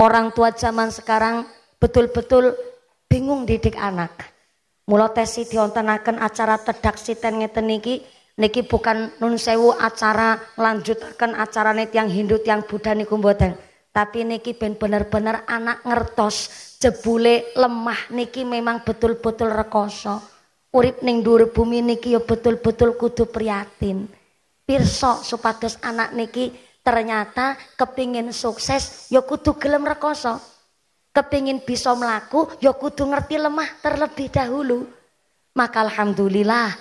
Speaker 1: orang tua zaman sekarang betul-betul bingung didik anak. mulai tesi diontenaken acara tedak siten ngeten niki niki bukan nun sewu acara acara net yang Hindu yang Buddha niku mboten tapi niki ben bener-bener anak ngertos jebule lemah niki memang betul-betul rekoso urip ning dhuwur bumi niki ya betul-betul kudu prihatin pirsa supados anak niki ternyata kepingin sukses ya kudu gelem rekoso kepingin bisa melaku ya kudu ngerti lemah terlebih dahulu maka alhamdulillah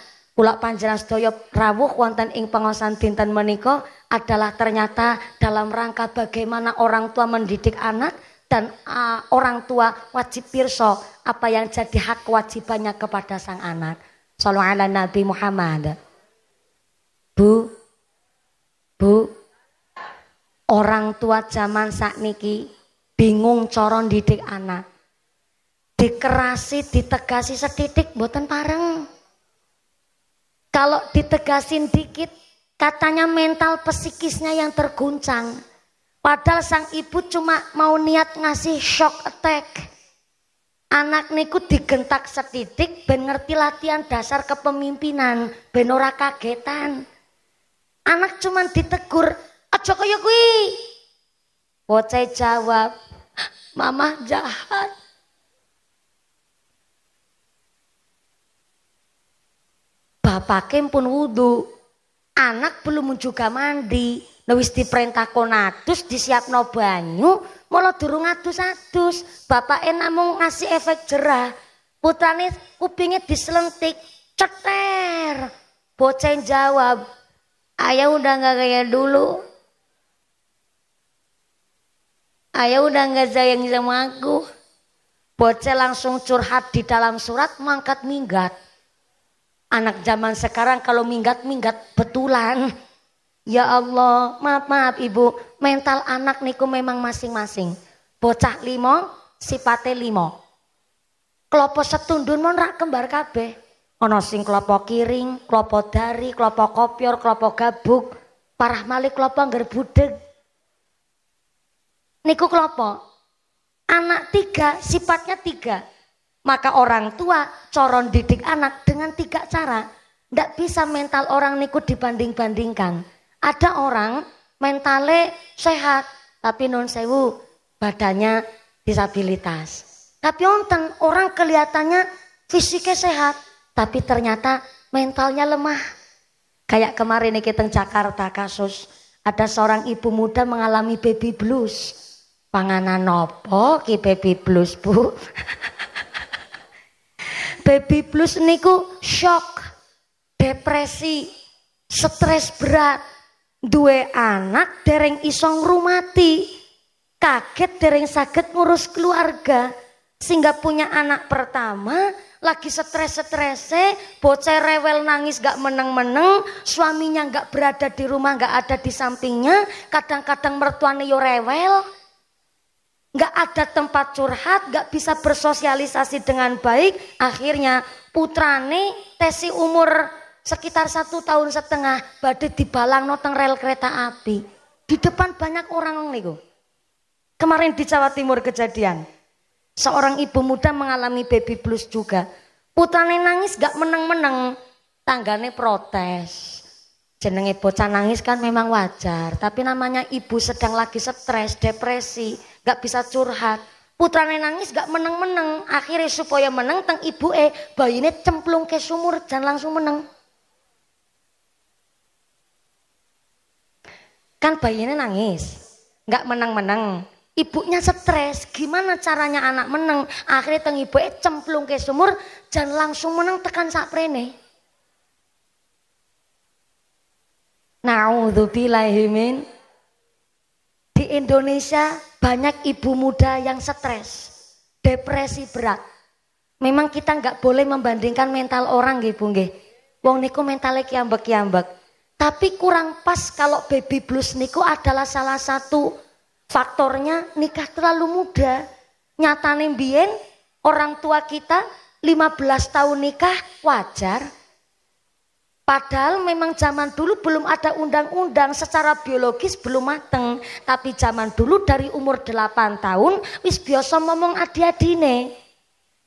Speaker 1: Kula panjenengan sedaya rawuh wonten ing pengosan dinten menika adalah ternyata dalam rangka bagaimana orang tua mendidik anak dan uh, orang tua wajib pirsa apa yang jadi hak kewajibannya kepada sang anak. Salam ala Nabi Muhammad. Bu, bu, orang tua zaman niki bingung coron didik anak. Dikerasi, ditegasi setitik, buatan pareng. Kalau ditegasin dikit, katanya mental psikisnya yang terguncang. Padahal sang ibu cuma mau niat ngasih shock attack. Anak niku digentak setitik ben ngerti latihan dasar kepemimpinan, ben ora kagetan. Anak cuma ditegur, "Aja kaya kuwi." jawab, "Mama jahat." Bapak pun wudhu anak belum juga mandi nah wis diperintah konatus no banyu malah durung atus, bapak bapak namun ngasih efek jerah putrane kupingnya diselentik ceter bocah jawab ayah udah nggak kayak dulu ayah udah nggak sayang sama aku bocah langsung curhat di dalam surat mangkat minggat Anak zaman sekarang kalau minggat-minggat betulan. Ya Allah, maaf-maaf ibu, mental anak niku memang masing-masing. Bocah limo, sipate limo. Kelopo setundun mon rak kembar kabeh. Ono sing kelopo kiring, kelopo dari, kelopo kopior, kelopo gabuk. Parah malik kelopo ngger budeg. Niku kelopo. Anak tiga, sifatnya tiga. Maka orang tua coron didik anak dengan tiga cara. Tidak bisa mental orang niku dibanding-bandingkan. Ada orang mentale sehat tapi non sewu badannya disabilitas. Tapi onten orang kelihatannya fisiknya sehat tapi ternyata mentalnya lemah. Kayak kemarin nih kita Jakarta kasus ada seorang ibu muda mengalami baby blues. Panganan nopo ki baby blues bu. baby blues niku shock, depresi, stres berat, duwe anak dereng isong rumati, kaget dereng sakit ngurus keluarga, sehingga punya anak pertama lagi stres stresnya bocah rewel nangis gak meneng-meneng, suaminya gak berada di rumah gak ada di sampingnya, kadang-kadang mertuanya yo rewel, nggak ada tempat curhat, nggak bisa bersosialisasi dengan baik, akhirnya putrane tesi umur sekitar satu tahun setengah badai dibalang noteng rel kereta api di depan banyak orang nih kemarin di Jawa Timur kejadian seorang ibu muda mengalami baby blues juga putrane nangis gak meneng-meneng tanggane protes jenenge bocah nangis kan memang wajar tapi namanya ibu sedang lagi stres depresi gak bisa curhat. Putrane nangis gak meneng-meneng, akhirnya supaya meneng teng ibu bayi ini cemplung ke sumur dan langsung meneng. Kan ini nangis, gak meneng-meneng. Ibunya stres, gimana caranya anak meneng? Akhirnya teng ibu eh cemplung ke sumur dan langsung meneng tekan saprene. Nauzubillahi min Indonesia banyak ibu muda yang stres, depresi berat. Memang kita nggak boleh membandingkan mental orang nggih Bu nggih. Wong niku mentalnya kiambek-kiambek. Tapi kurang pas kalau baby blues niku adalah salah satu faktornya nikah terlalu muda. Nyatane mbiyen orang tua kita 15 tahun nikah wajar, Padahal memang zaman dulu belum ada undang-undang secara biologis belum mateng, tapi zaman dulu dari umur 8 tahun wis biasa ngomong adi-adine.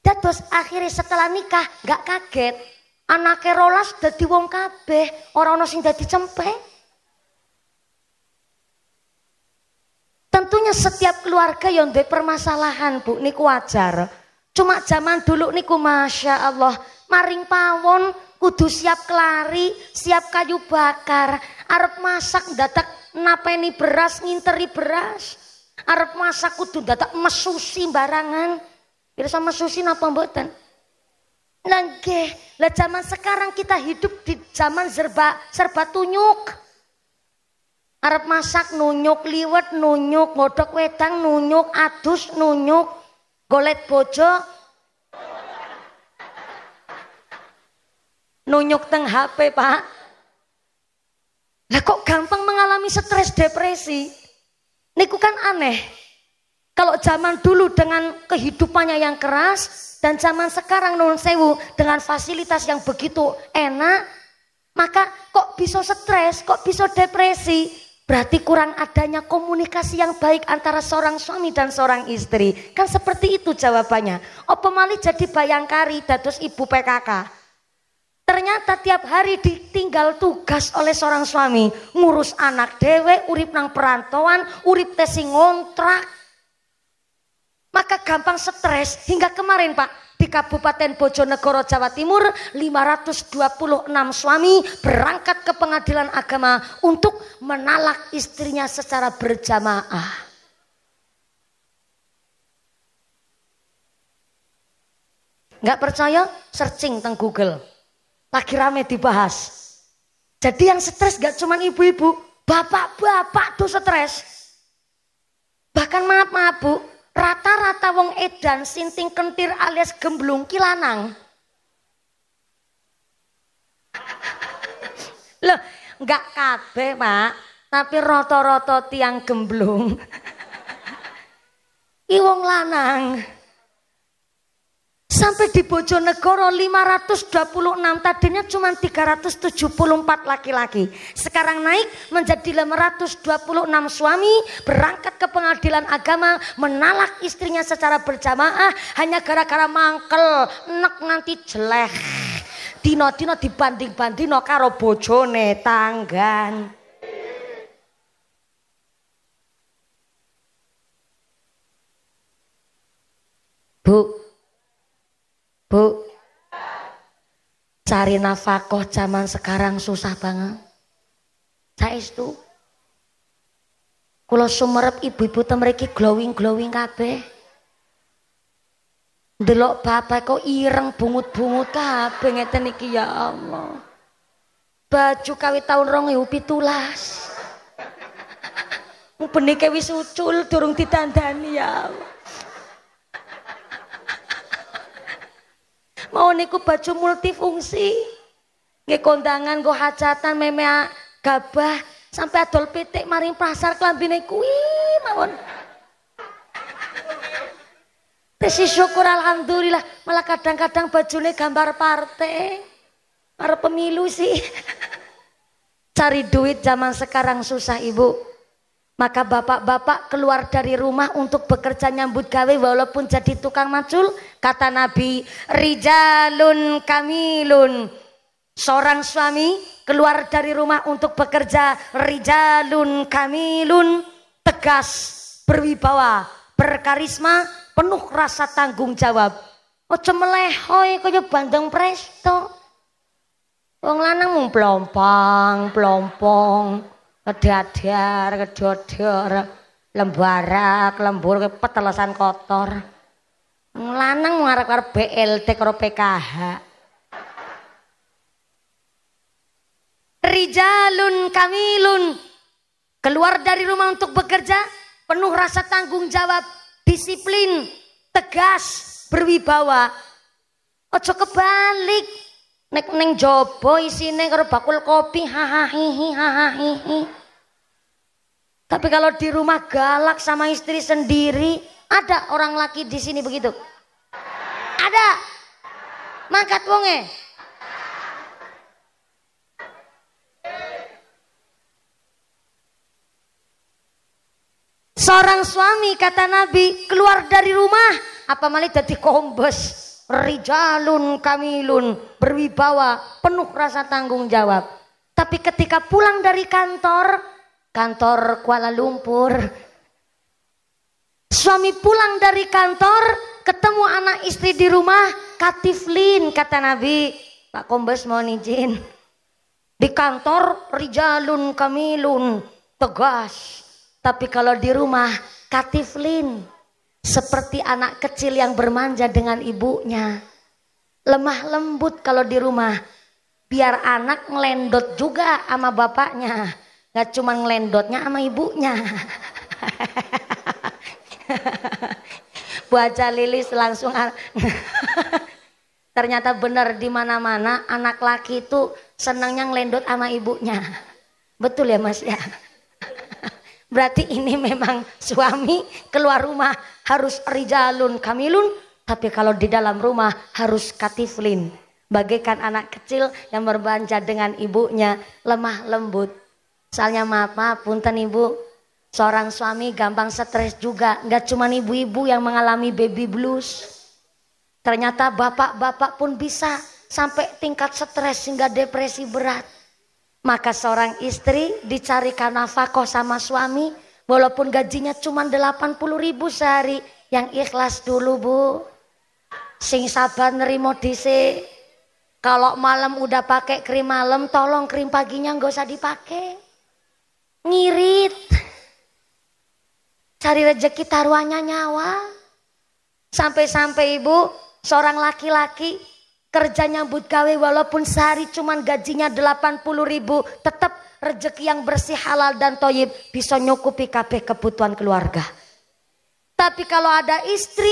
Speaker 1: Dados akhirnya setelah nikah gak kaget, anaknya rolas jadi wong kabeh, orang orang sing jadi cempek. Tentunya setiap keluarga yang ada permasalahan, Bu, niku wajar. Cuma zaman dulu niku Masya Allah, maring pawon kudu siap kelari, siap kayu bakar, arep masak datak napeni beras, nginteri beras. Arep masak kudu datak mesusi barangan. sama mesusi napa mboten? Nangge, lah zaman sekarang kita hidup di zaman serba serba tunyuk. Arep masak nunyuk, liwet nunyuk, ngodok wedang nunyuk, adus nunyuk, golet bojo Nunjuk teng HP, Pak. Lah kok gampang mengalami stres depresi? Niku kan aneh. Kalau zaman dulu dengan kehidupannya yang keras dan zaman sekarang non sewu dengan fasilitas yang begitu enak, maka kok bisa stres, kok bisa depresi? Berarti kurang adanya komunikasi yang baik antara seorang suami dan seorang istri. Kan seperti itu jawabannya. Apa malih jadi bayangkari dados ibu PKK? Ternyata tiap hari ditinggal tugas oleh seorang suami, ngurus anak dewe, urip nang perantauan, urip tesi ngontrak. Maka gampang stres hingga kemarin Pak di Kabupaten Bojonegoro Jawa Timur 526 suami berangkat ke pengadilan agama untuk menalak istrinya secara berjamaah. Nggak percaya? Searching tentang Google lagi rame dibahas. Jadi yang stres gak cuman ibu-ibu, bapak-bapak tuh stres. Bahkan maaf maaf bu, rata-rata wong edan sinting kentir alias gemblung kilanang. Loh, nggak kabe pak, tapi roto-roto tiang gemblung. Iwong lanang. Sampai di Bojonegoro 526 tadinya cuma 374 laki-laki. Sekarang naik menjadi 526 suami berangkat ke pengadilan agama menalak istrinya secara berjamaah hanya gara-gara mangkel nek nanti jelek. Dino-dino dibanding-bandino karo bojone tanggan. Bu, Bu, cari nafkah zaman sekarang susah banget. Saya itu, kalau sumerep ibu-ibu temeriki glowing-glowing kape, Delok bapak kok ireng bungut-bungut kape ngeten iki ya Allah. Baju kawit tahun rong tulas. Mau benih wis sucul, durung ditandani ya Allah. mau niku baju multifungsi nggih kondangan gue hajatan meme gabah sampai adol pitik maring pasar klambine kuwi mawon Tesi syukur alhamdulillah malah kadang-kadang bajunya gambar partai para pemilu sih cari duit zaman sekarang susah ibu maka bapak-bapak keluar dari rumah untuk bekerja nyambut gawe walaupun jadi tukang macul. Kata Nabi, Rijalun kamilun. Seorang suami keluar dari rumah untuk bekerja. Rijalun kamilun. Tegas, berwibawa, berkarisma, penuh rasa tanggung jawab. Oh melehoi kaya bandeng presto. Wong lanang mung plompong, plompong kedadar, kedodor, lembarak, lembur, petelesan kotor. Lanang ngarep-ngarep BLT karo PKH. Rijalun kamilun keluar dari rumah untuk bekerja penuh rasa tanggung jawab, disiplin, tegas, berwibawa. Ojo kebalik Nek neng jobo isine karo bakul kopi hahahihi hahahihi. Tapi kalau di rumah galak sama istri sendiri, ada orang laki di sini begitu? Ada. Mangkat wonge. Seorang suami kata Nabi keluar dari rumah apa malah jadi kombes rijalun kamilun, berwibawa, penuh rasa tanggung jawab. Tapi ketika pulang dari kantor, kantor Kuala Lumpur, suami pulang dari kantor, ketemu anak istri di rumah, katiflin kata Nabi, Pak Kombes mohon izin. Di kantor rijalun kamilun, tegas. Tapi kalau di rumah katiflin, seperti anak kecil yang bermanja dengan ibunya. Lemah lembut kalau di rumah, biar anak ngelendot juga sama bapaknya. Gak cuma ngelendotnya sama ibunya. Baca lilis langsung Ternyata benar di mana-mana anak laki itu senangnya ngelendot sama ibunya. Betul ya Mas ya? Berarti ini memang suami keluar rumah harus rijalun kamilun, tapi kalau di dalam rumah harus katiflin. Bagaikan anak kecil yang berbanja dengan ibunya, lemah lembut. Soalnya maaf, maaf, punten ibu, seorang suami gampang stres juga. Nggak cuma ibu-ibu yang mengalami baby blues. Ternyata bapak-bapak pun bisa sampai tingkat stres hingga depresi berat. Maka seorang istri dicarikan nafkah sama suami walaupun gajinya cuma 80 ribu sehari. Yang ikhlas dulu bu. Sing sabar nerimo dice. Kalau malam udah pakai krim malam tolong krim paginya nggak usah dipakai. Ngirit. Cari rezeki taruhannya nyawa. Sampai-sampai ibu seorang laki-laki kerja nyambut gawe walaupun sehari cuman gajinya 80 ribu tetap rezeki yang bersih halal dan toyib bisa nyukupi kabeh kebutuhan keluarga tapi kalau ada istri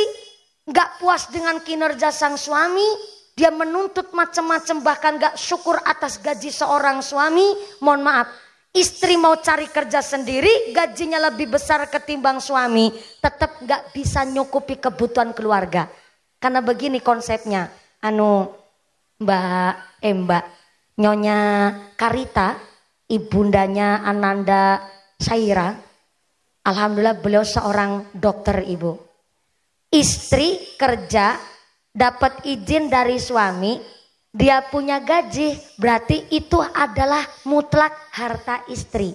Speaker 1: nggak puas dengan kinerja sang suami dia menuntut macam-macam bahkan nggak syukur atas gaji seorang suami mohon maaf istri mau cari kerja sendiri gajinya lebih besar ketimbang suami tetap nggak bisa nyukupi kebutuhan keluarga karena begini konsepnya anu Mbak eh Mbak Nyonya Karita, ibundanya Ananda Saira. Alhamdulillah beliau seorang dokter Ibu. Istri kerja dapat izin dari suami, dia punya gaji, berarti itu adalah mutlak harta istri.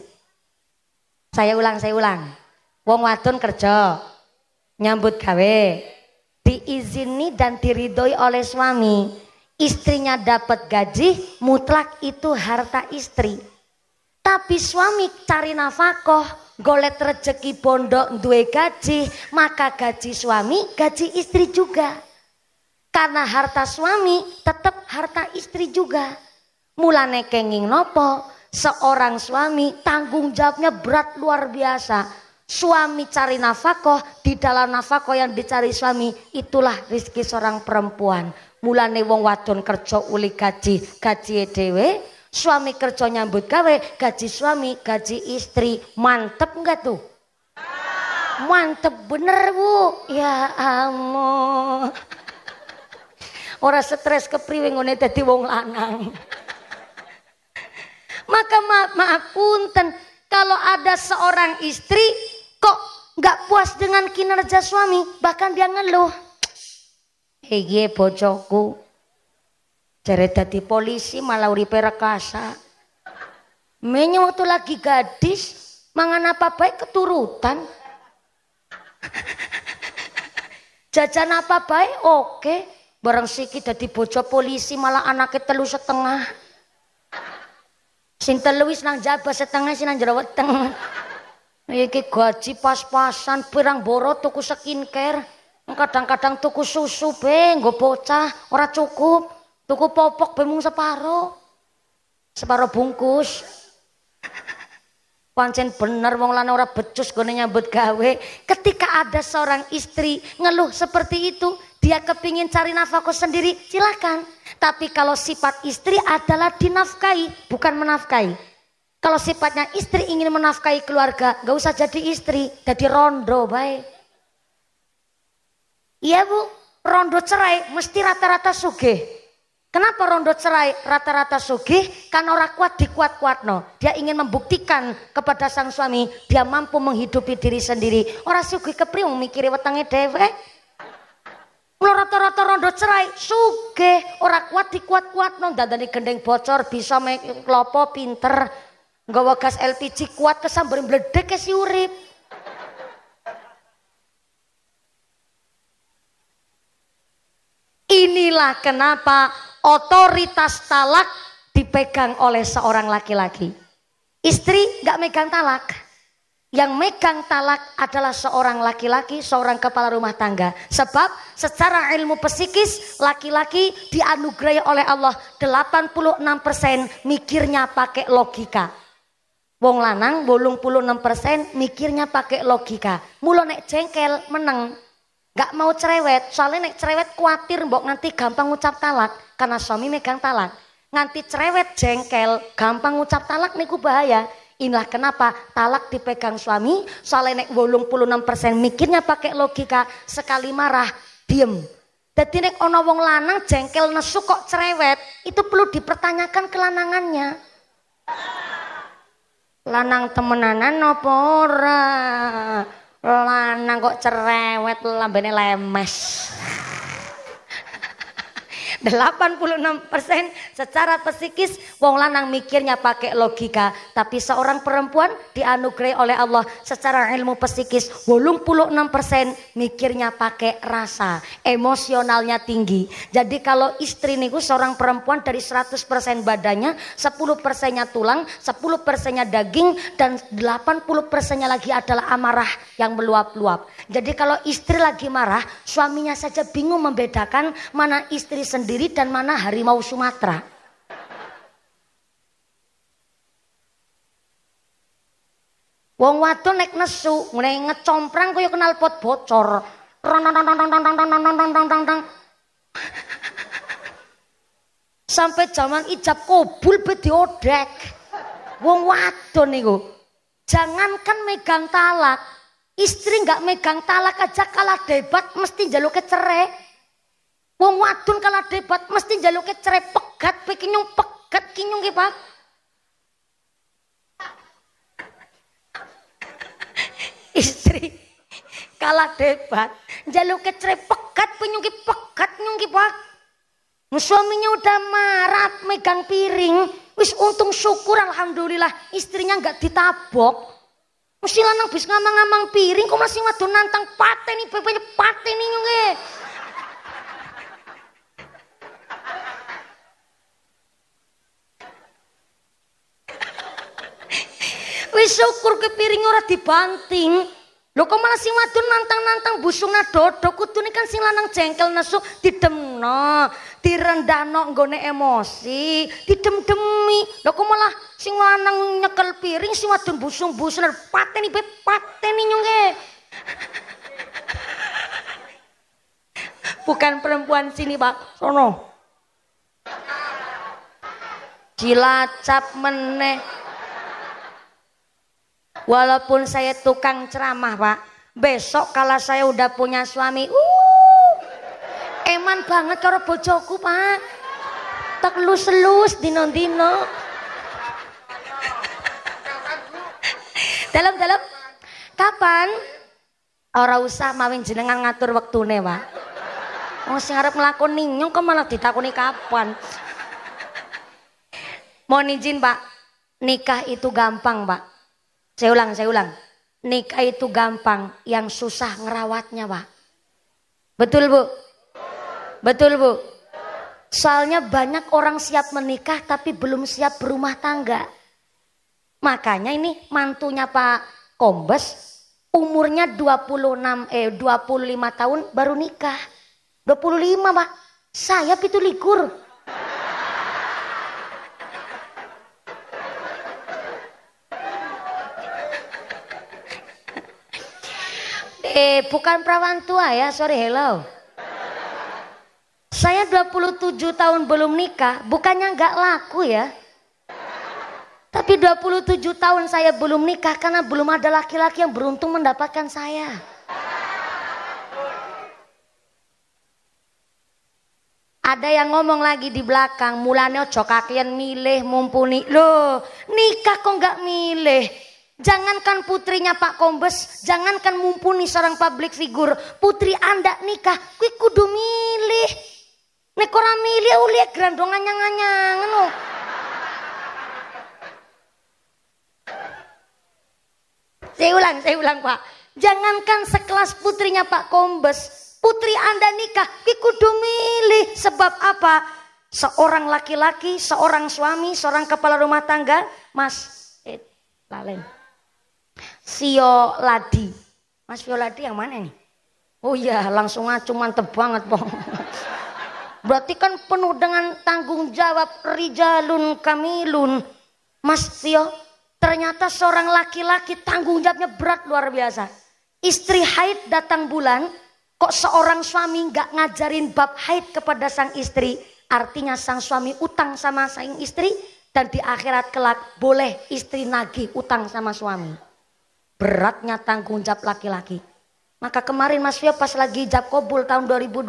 Speaker 1: Saya ulang, saya ulang. Wong wadon kerja, nyambut gawe, diizini dan diridhoi oleh suami. Istrinya dapat gaji, mutlak itu harta istri. Tapi suami cari nafkah, golet rezeki pondok duwe gaji, maka gaji suami, gaji istri juga. Karena harta suami tetap harta istri juga. Mulane kenging nopo, seorang suami tanggung jawabnya berat luar biasa suami cari nafkah, di dalam nafkah yang dicari suami itulah rezeki seorang perempuan. Mulane wong wadon kerja uli gaji, gaji e dhewe, suami kerja nyambut gawe, gaji suami, gaji istri. Mantep enggak tuh? Mantep bener Bu. Ya amo. Orang stres kepriwe ngene dadi wong lanang. Maka maaf, maaf punten, kalau ada seorang istri Kok nggak puas dengan kinerja suami, bahkan dia ngeluh. Hege bojoku, cerita tadi polisi malah uripe rekasa. Menye waktu lagi gadis, mangan apa baik keturutan. Jajan apa baik oke, bareng siki dadi bojo polisi malah anaknya telu setengah. Sing telu nang jabat setengah sing nang jero weteng. Iki gaji pas-pasan, pirang boro tuku skincare, kadang-kadang tuku susu be, nggo bocah ora cukup, tuku popok be mung separo. Separo bungkus. Pancen bener wong lanang ora becus gone nyambut gawe. Ketika ada seorang istri ngeluh seperti itu, dia kepingin cari nafkah sendiri, silakan. Tapi kalau sifat istri adalah dinafkahi, bukan menafkahi. Kalau sifatnya istri ingin menafkahi keluarga, gak usah jadi istri, jadi rondo baik. Iya bu, rondo cerai mesti rata-rata sugih. Kenapa rondo cerai rata-rata sugih? Karena orang kuat dikuat-kuat no. Dia ingin membuktikan kepada sang suami dia mampu menghidupi diri sendiri. Orang sugih kepriung mikiri wetangnya dewe Mula rata-rata rondo cerai, sugih, ora kuat dikuat-kuat no, dan gendeng bocor, bisa mengelopo pinter, Nggawa gas LPG kuat kesambar meledek ke si urip. Inilah kenapa otoritas talak dipegang oleh seorang laki-laki. Istri nggak megang talak. Yang megang talak adalah seorang laki-laki, seorang kepala rumah tangga. Sebab secara ilmu psikis, laki-laki dianugerahi oleh Allah 86% mikirnya pakai logika. Wong lanang bolong puluh enam persen mikirnya pakai logika. Mula nek cengkel menang. Gak mau cerewet, soalnya nek cerewet kuatir mbok nanti gampang ucap talak karena suami megang talak. Nanti cerewet jengkel, gampang ucap talak niku bahaya. Inilah kenapa talak dipegang suami, soalnya nek bolong puluh enam persen mikirnya pakai logika, sekali marah diem. Jadi nek ono wong lanang jengkel nesu kok cerewet, itu perlu dipertanyakan kelanangannya lanang temenanan no ora lanang kok cerewet lambene lemes 86% secara psikis wong lanang mikirnya pakai logika, tapi seorang perempuan dianugerai oleh Allah secara ilmu psikis 86% mikirnya pakai rasa, emosionalnya tinggi. Jadi kalau istri niku seorang perempuan dari 100% badannya, 10 persennya tulang, 10 persennya daging dan 80 persennya lagi adalah amarah yang meluap-luap. Jadi kalau istri lagi marah, suaminya saja bingung membedakan mana istri sendiri sendiri dan mana harimau Sumatera. Wong wadon nek nesu, mulai ngecomprang kaya kenal pot bocor. Sampai zaman ijab kobul be diodek. Wong wadon niku. Jangankan megang talak, istri nggak megang talak aja kalah debat mesti jaluk kecerai. Wong wadon kalau debat mesti jaluke cerai pegat, kinyung pegat kinyung ki, Pak. Istri kalah debat, jaluke cerai pegat, kinyung ki pegat nyung ki, Pak. Suaminya udah marah, megang piring, wis untung syukur alhamdulillah istrinya nggak ditabok. Mesti lanang bis ngamang-ngamang piring, kok masih wadon nantang nih, pateni paten pateni nyunge. syukur ke piring ora dibanting. Lho kok malah sing wadon nantang-nantang busungna dodo kudune kan sing lanang jengkel nesu didemno, direndahno nggone emosi, didem-demi. Lho kok malah sing lanang nyekel piring sing wadon busung-busung pateni be pateni nyungke. Bukan perempuan sini, Pak. Sono. Dilacap meneh. Walaupun saya tukang ceramah, Pak. Besok kalau saya udah punya suami, uh, eman banget karo bojoku, Pak. Tak lus-lus dino-dino. Dalam-dalam kapan Orang usah mawin jenengan ngatur waktu nih, Pak. Oh, sing arep nglakoni nyong kok malah ditakoni kapan. Mau izin, Pak. Nikah itu gampang, Pak saya ulang, saya ulang. Nikah itu gampang, yang susah ngerawatnya, Pak. Betul, Bu? Betul, Bu? Soalnya banyak orang siap menikah tapi belum siap berumah tangga. Makanya ini mantunya Pak Kombes umurnya 26 eh 25 tahun baru nikah. 25, Pak. Saya pitu likur. Eh, bukan perawan tua ya, sorry, hello. Saya 27 tahun belum nikah, bukannya nggak laku ya. Tapi 27 tahun saya belum nikah karena belum ada laki-laki yang beruntung mendapatkan saya. Ada yang ngomong lagi di belakang, mulanya cokakian milih mumpuni. Loh, nikah kok nggak milih? Jangankan putrinya Pak Kombes, jangankan mumpuni seorang public figure, putri Anda nikah, kuwi kudu milih. Nek ora milih uli grandongan nyang anyang lho. Saya ulang, saya ulang Pak. Jangankan sekelas putrinya Pak Kombes, putri Anda nikah, kuwi kudu milih sebab apa? Seorang laki-laki, seorang suami, seorang kepala rumah tangga, Mas, eh, lalen. Sio Ladi. Mas Sio Ladi yang mana nih? Oh iya, langsung aja cuman banget, Bang. Berarti kan penuh dengan tanggung jawab rijalun kamilun. Mas Sio, ternyata seorang laki-laki tanggung jawabnya berat luar biasa. Istri haid datang bulan, kok seorang suami nggak ngajarin bab haid kepada sang istri? Artinya sang suami utang sama sang istri dan di akhirat kelak boleh istri nagih utang sama suami. Beratnya tanggung jawab laki-laki. Maka kemarin Mas Vio pas lagi ijab kobul tahun 2021.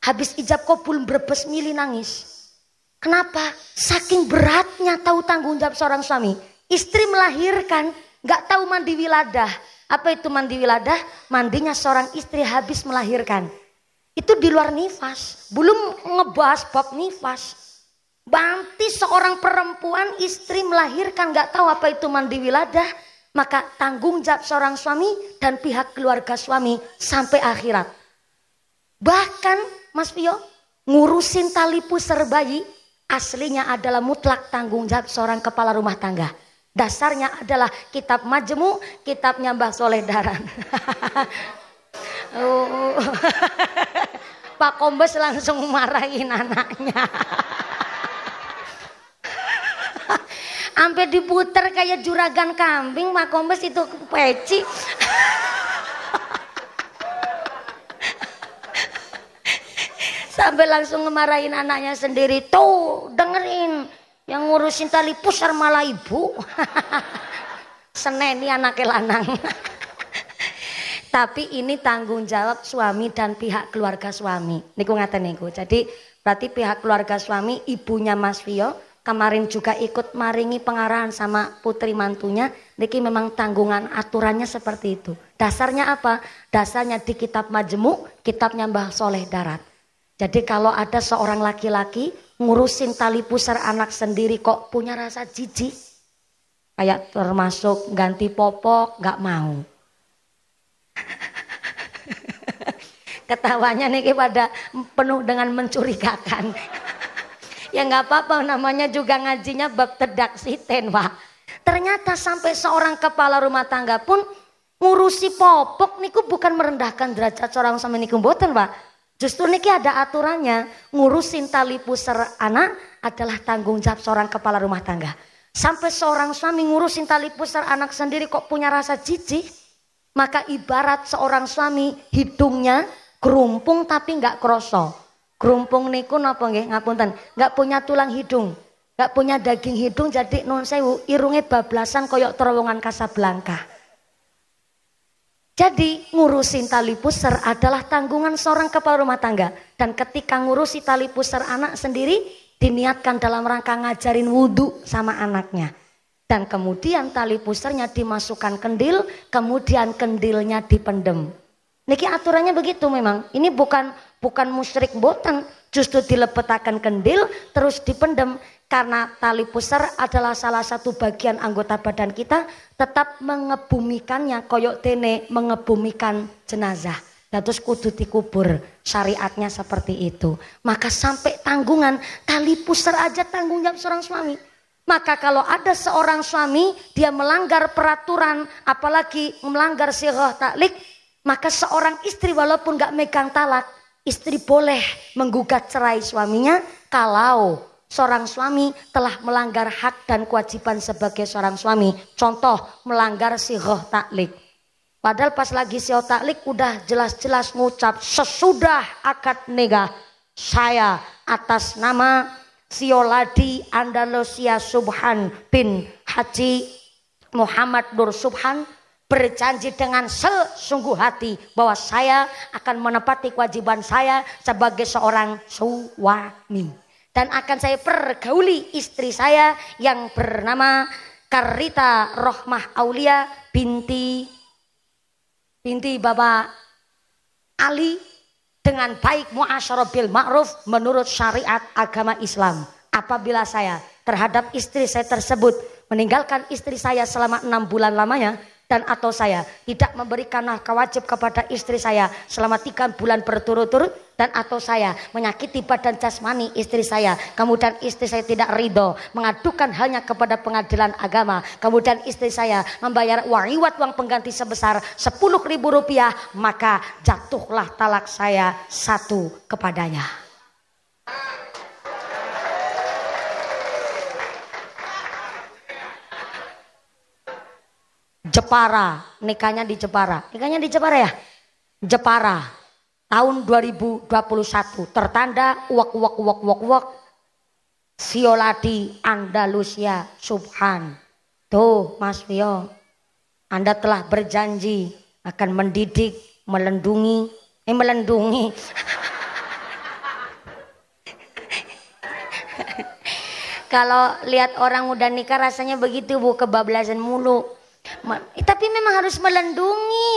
Speaker 1: Habis ijab kobul berbes mili nangis. Kenapa? Saking beratnya tahu tanggung jawab seorang suami. Istri melahirkan gak tahu mandi wiladah. Apa itu mandi wiladah? Mandinya seorang istri habis melahirkan. Itu di luar nifas. Belum ngebahas bab nifas. Banti seorang perempuan istri melahirkan gak tahu apa itu mandi wiladah maka tanggung jawab seorang suami dan pihak keluarga suami sampai akhirat. Bahkan Mas Pio ngurusin tali pusar bayi aslinya adalah mutlak tanggung jawab seorang kepala rumah tangga. Dasarnya adalah kitab majemu, kitabnya Mbah Soleh Daran. Oh, oh. Pak Kombes langsung marahin anaknya. Sampai diputer kayak juragan kambing, makombes itu peci. Sampai langsung ngemarahin anaknya sendiri. Tuh, dengerin. Yang ngurusin tali pusar malah ibu. Seneni anaknya lanang. Tapi ini tanggung jawab suami dan pihak keluarga suami. Niku ngata niku. Jadi berarti pihak keluarga suami ibunya Mas Vio kemarin juga ikut maringi pengarahan sama putri mantunya. Niki memang tanggungan aturannya seperti itu. Dasarnya apa? Dasarnya di kitab Majemuk, kitabnya Mbah Soleh Darat. Jadi kalau ada seorang laki-laki ngurusin tali pusar anak sendiri kok punya rasa jijik. Kayak termasuk ganti popok, gak mau. Ketawanya niki pada penuh dengan mencurigakan. Ya nggak apa-apa namanya juga ngajinya bab tedak siten Pak. Ternyata sampai seorang kepala rumah tangga pun ngurusi popok niku bukan merendahkan derajat seorang sama niku boten Pak. Justru niki ada aturannya, ngurusin tali pusar anak adalah tanggung jawab seorang kepala rumah tangga. Sampai seorang suami ngurusin tali pusar anak sendiri kok punya rasa jijik, maka ibarat seorang suami hidungnya kerumpung tapi nggak krosok Grumpung niku napa nggih ngapunten, enggak punya tulang hidung, enggak punya daging hidung jadi non sewu irunge bablasan koyok terowongan Kasablanka. Jadi ngurusin tali pusar adalah tanggungan seorang kepala rumah tangga dan ketika ngurusi tali pusar anak sendiri diniatkan dalam rangka ngajarin wudhu sama anaknya. Dan kemudian tali pusarnya dimasukkan kendil, kemudian kendilnya dipendem. Niki aturannya begitu memang. Ini bukan bukan musyrik boteng, justru dilepetakan kendil terus dipendem karena tali pusar adalah salah satu bagian anggota badan kita tetap mengebumikannya koyok dene mengebumikan jenazah terus kudu dikubur syariatnya seperti itu maka sampai tanggungan tali pusar aja tanggung jawab seorang suami maka kalau ada seorang suami dia melanggar peraturan apalagi melanggar sirah taklik maka seorang istri walaupun gak megang talak istri boleh menggugat cerai suaminya kalau seorang suami telah melanggar hak dan kewajiban sebagai seorang suami. Contoh, melanggar sihoh taklik. Padahal pas lagi sihoh taklik udah jelas-jelas ngucap sesudah akad nikah saya atas nama Sioladi Andalusia Subhan bin Haji Muhammad Nur Subhan berjanji dengan sesungguh hati bahwa saya akan menepati kewajiban saya sebagai seorang suami dan akan saya pergauli istri saya yang bernama Karita Rohmah Aulia binti binti Bapak Ali dengan baik muasyarah bil ma'ruf menurut syariat agama Islam apabila saya terhadap istri saya tersebut meninggalkan istri saya selama enam bulan lamanya dan atau saya tidak memberikan nafkah wajib kepada istri saya selama tiga bulan berturut-turut dan atau saya menyakiti badan jasmani istri saya kemudian istri saya tidak ridho mengadukan halnya kepada pengadilan agama kemudian istri saya membayar uang iwat uang pengganti sebesar sepuluh ribu rupiah maka jatuhlah talak saya satu kepadanya Jepara, nikahnya di Jepara. Nikahnya di Jepara ya? Jepara. Tahun 2021 tertanda wak wak wak wak wak Sioladi Andalusia Subhan. Tuh Mas Rio Anda telah berjanji akan mendidik, melindungi, eh melindungi. Kalau lihat orang udah nikah rasanya begitu Bu kebablasan mulu. Tapi memang harus melindungi.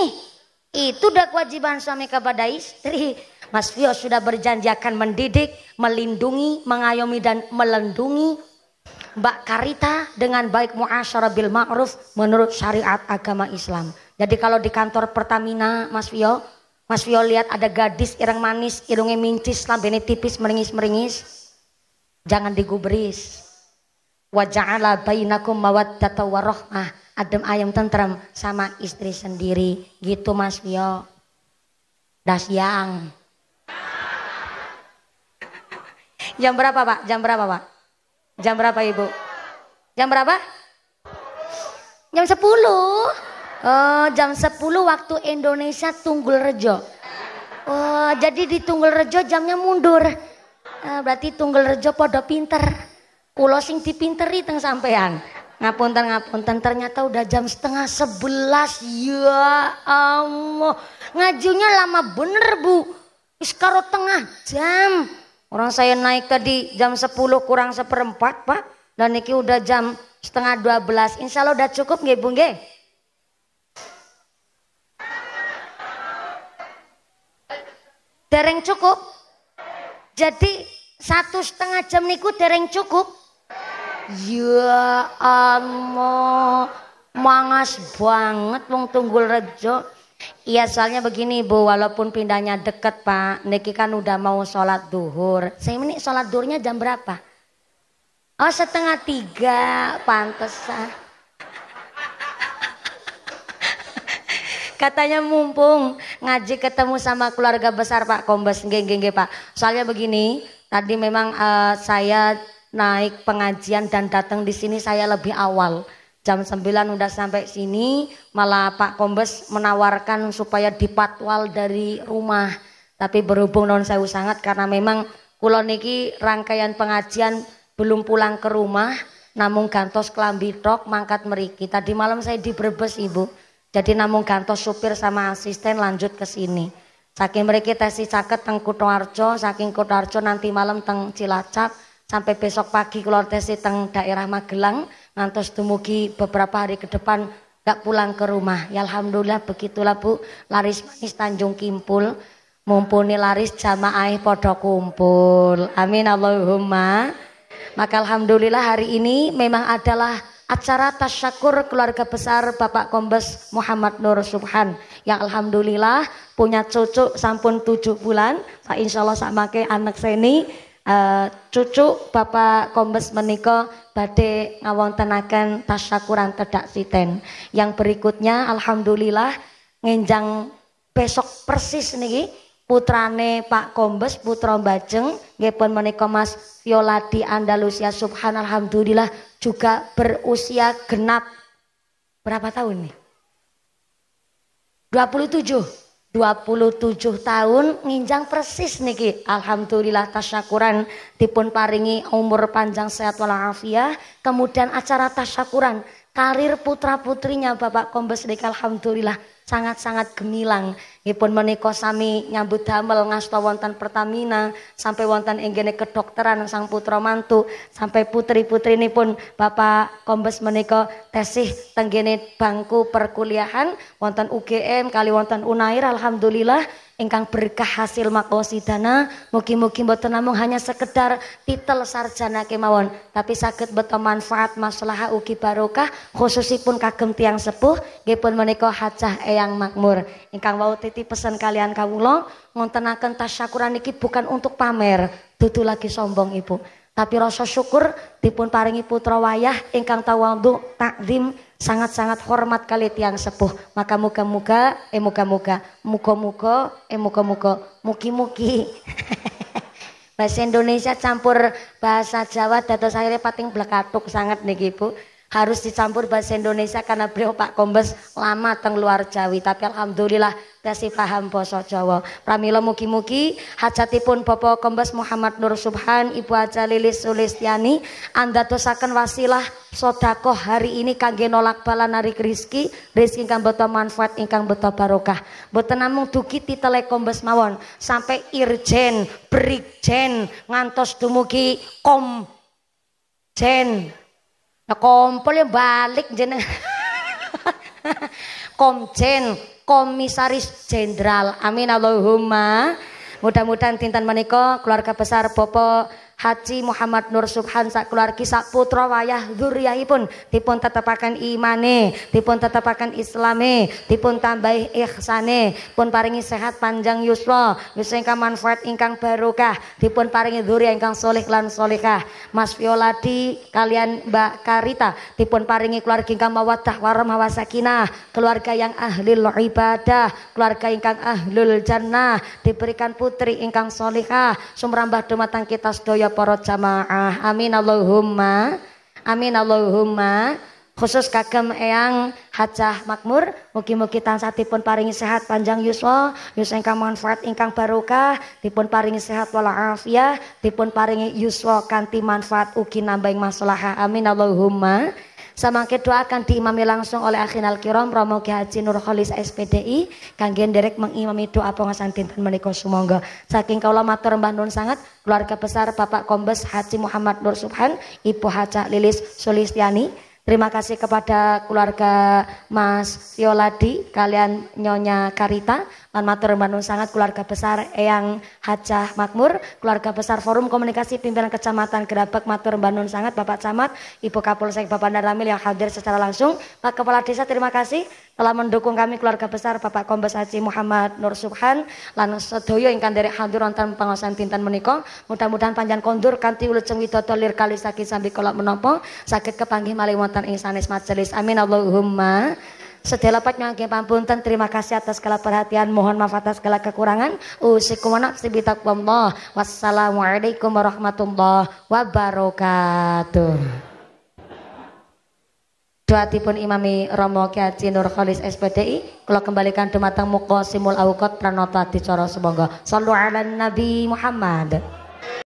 Speaker 1: Itu udah kewajiban suami kepada istri. Mas Vio sudah berjanji akan mendidik, melindungi, mengayomi dan melindungi Mbak Karita dengan baik muasyarah bil ma'ruf menurut syariat agama Islam. Jadi kalau di kantor Pertamina Mas Vio, Mas Vio lihat ada gadis irang manis, irungnya mincis, lambene tipis, meringis-meringis. Jangan digubris. Wa ja'ala bainakum mawaddata warahmah adem ayam tentrem sama istri sendiri gitu Mas Vio das yang jam berapa Pak jam berapa Pak jam berapa Ibu jam berapa jam sepuluh oh, jam sepuluh waktu Indonesia Tunggul Rejo oh, jadi di Tunggul Rejo jamnya mundur eh, berarti Tunggul Rejo podo pinter kulo sing dipinteri teng sampean Ngapunten ngapunten ternyata udah jam setengah sebelas ya Allah ngajunya lama bener bu iskaro tengah jam orang saya naik tadi jam sepuluh kurang seperempat pak dan niki udah jam setengah dua belas insya Allah udah cukup nggih bu nggih dereng cukup jadi satu setengah jam niku dereng cukup Ya Allah, mangas banget wong Tunggul Rejo. Iya soalnya begini Bu, walaupun pindahnya deket Pak, Niki kan udah mau sholat duhur. Saya ini sholat duhurnya jam berapa? Oh setengah tiga, pantesan. Katanya mumpung ngaji ketemu sama keluarga besar Pak Kombes, geng-geng Pak. Soalnya begini, tadi memang uh, saya naik pengajian dan datang di sini saya lebih awal. Jam 9 udah sampai sini, malah Pak Kombes menawarkan supaya dipatwal dari rumah. Tapi berhubung non saya sangat karena memang kulon niki rangkaian pengajian belum pulang ke rumah, namun gantos kelambi tok mangkat meriki. Tadi malam saya di Brebes, Ibu. Jadi namun gantos supir sama asisten lanjut ke sini. Saking mereka tesi caket teng Kutoarjo, saking Kutoarjo nanti malam teng Cilacap, sampai besok pagi keluar tes teng daerah Magelang ngantos dumugi beberapa hari ke depan gak pulang ke rumah ya Alhamdulillah begitulah Bu laris manis Tanjung Kimpul mumpuni laris jamaah podo kumpul amin Allahumma maka Alhamdulillah hari ini memang adalah acara tasyakur keluarga besar Bapak Kombes Muhammad Nur Subhan yang Alhamdulillah punya cucu sampun tujuh bulan Pak Insya Allah sama ke anak seni Eh, cucu Bapak Kombes menika badhe ngawontenaken tasyakuran tedak siten. Yang berikutnya alhamdulillah nginjang besok persis nih putrane Pak Kombes putra Bajeng nggih pun Mas Violadi Andalusia Subhan alhamdulillah juga berusia genap berapa tahun nih? 27 27 tahun nginjang persis niki alhamdulillah tasyakuran dipun paringi umur panjang sehat walafiat kemudian acara tasyakuran karir putra putrinya Bapak Kombes Dik alhamdulillah sangat-sangat gemilang Ipun menika sami nyambut damel ngasta wonten Pertamina sampai wonten inggene kedokteran sang putra mantu sampai putri putri pun Bapak Kombes menika tesih tenggene bangku perkuliahan wonten UGM kali wonten Unair alhamdulillah ingkang berkah hasil makosidana mugi-mugi mboten namung hanya sekedar titel sarjana kemawon tapi sakit beto manfaat masalah ugi barokah khususipun kagem tiang sepuh nggih pun hajah eyang makmur ingkang wau titi pesan kalian kawula ngontenaken tasyakuran niki bukan untuk pamer, Tutu lagi sombong Ibu. Tapi rasa syukur dipun paringi putra wayah ingkang tawadhu takdim sangat-sangat hormat kali tiang sepuh. Maka muka-muka, eh muka muga muga-muga eh muga-muga, mugi-mugi. bahasa Indonesia campur bahasa Jawa dan akhirnya pating belakatuk sangat nih Ibu harus dicampur bahasa Indonesia karena beliau Pak Kombes lama teng luar Jawi tapi alhamdulillah dasi paham basa Jawa pramila mugi-mugi hajatipun Bapak Kombes Muhammad Nur Subhan Ibu Aja Lilis Sulistiani Anda tusakan wasilah sodakoh hari ini kangge nolak bala narik rizki rizki ingkang beto manfaat ingkang beto barokah boten namung dugi titele Kombes mawon sampai irjen brigjen ngantos dumugi kom Jen kompol ya balik jeneng. Komjen, Komisaris Jenderal. Amin Allahumma. Mudah-mudahan tintan menikah, keluarga besar Bapak Haji Muhammad Nur Subhan sak keluarga sak putra wayah pun dipun tetepaken imane, dipun tetepaken islame, dipun tambahi ihsane, pun paringi sehat panjang yuswa, yuswa ingkang manfaat ingkang barokah, dipun paringi dzurriyah ingkang soleh lan solehah. Mas Violadi kalian Mbak Karita dipun paringi keluarga ingkang mawaddah warahmah wasakinah, keluarga yang ahli ibadah, keluarga ingkang ahlul jannah, diberikan putri ingkang solehah, sumrambah dumateng kita sedaya para jamaah. Amin Allahumma. Amin Allahumma. Khusus kagem Eyang Hajah Makmur, mugi-mugi tansatipun paringi sehat panjang yuswa, yuswa ingkang manfaat ingkang barokah, dipun paringi sehat afiah dipun paringi yuswa kanti manfaat ugi nambahing maslahah. Amin Allahumma. Samangke doakan diimami langsung oleh Akhinal Kiram Romo Ki Haji Nur Kholis SPDI kangge nderek mengimami doa pengasan dinten menika sumangga. Saking kula matur mbah nuwun sangat keluarga besar Bapak Kombes Haji Muhammad Nur Subhan, Ibu Haja Lilis Sulistiani, Terima kasih kepada keluarga Mas Yoladi, kalian Nyonya Karita, Lan matur manun sangat keluarga besar Eyang Hajah Makmur, keluarga besar Forum Komunikasi Pimpinan Kecamatan Gerabek matur manun sangat Bapak Camat, Ibu Kapolsek Bapak Naramil yang hadir secara langsung. Pak Kepala Desa terima kasih telah mendukung kami keluarga besar Bapak Kombes Haji Muhammad Nur Subhan lan sedoyo ingkang derek hadir wonten pengawasan pinten menika. Mudah-mudahan panjang kondur kanthi wilujeng widodo lir kali sakit sambil kolak menopong sakit kepanggih malih wonten ing majelis. Amin Allahumma Sedelapatnya angin pampunten terima kasih atas segala perhatian mohon maaf atas segala kekurangan usikum nafsi bitaqwallah wassalamualaikum warahmatullahi wabarakatuh tipun Imami Romo Kiai Nur Kholis SPDI Kalau kembalikan dumateng muka simul awukot pranata dicara semangga sallu ala nabi Muhammad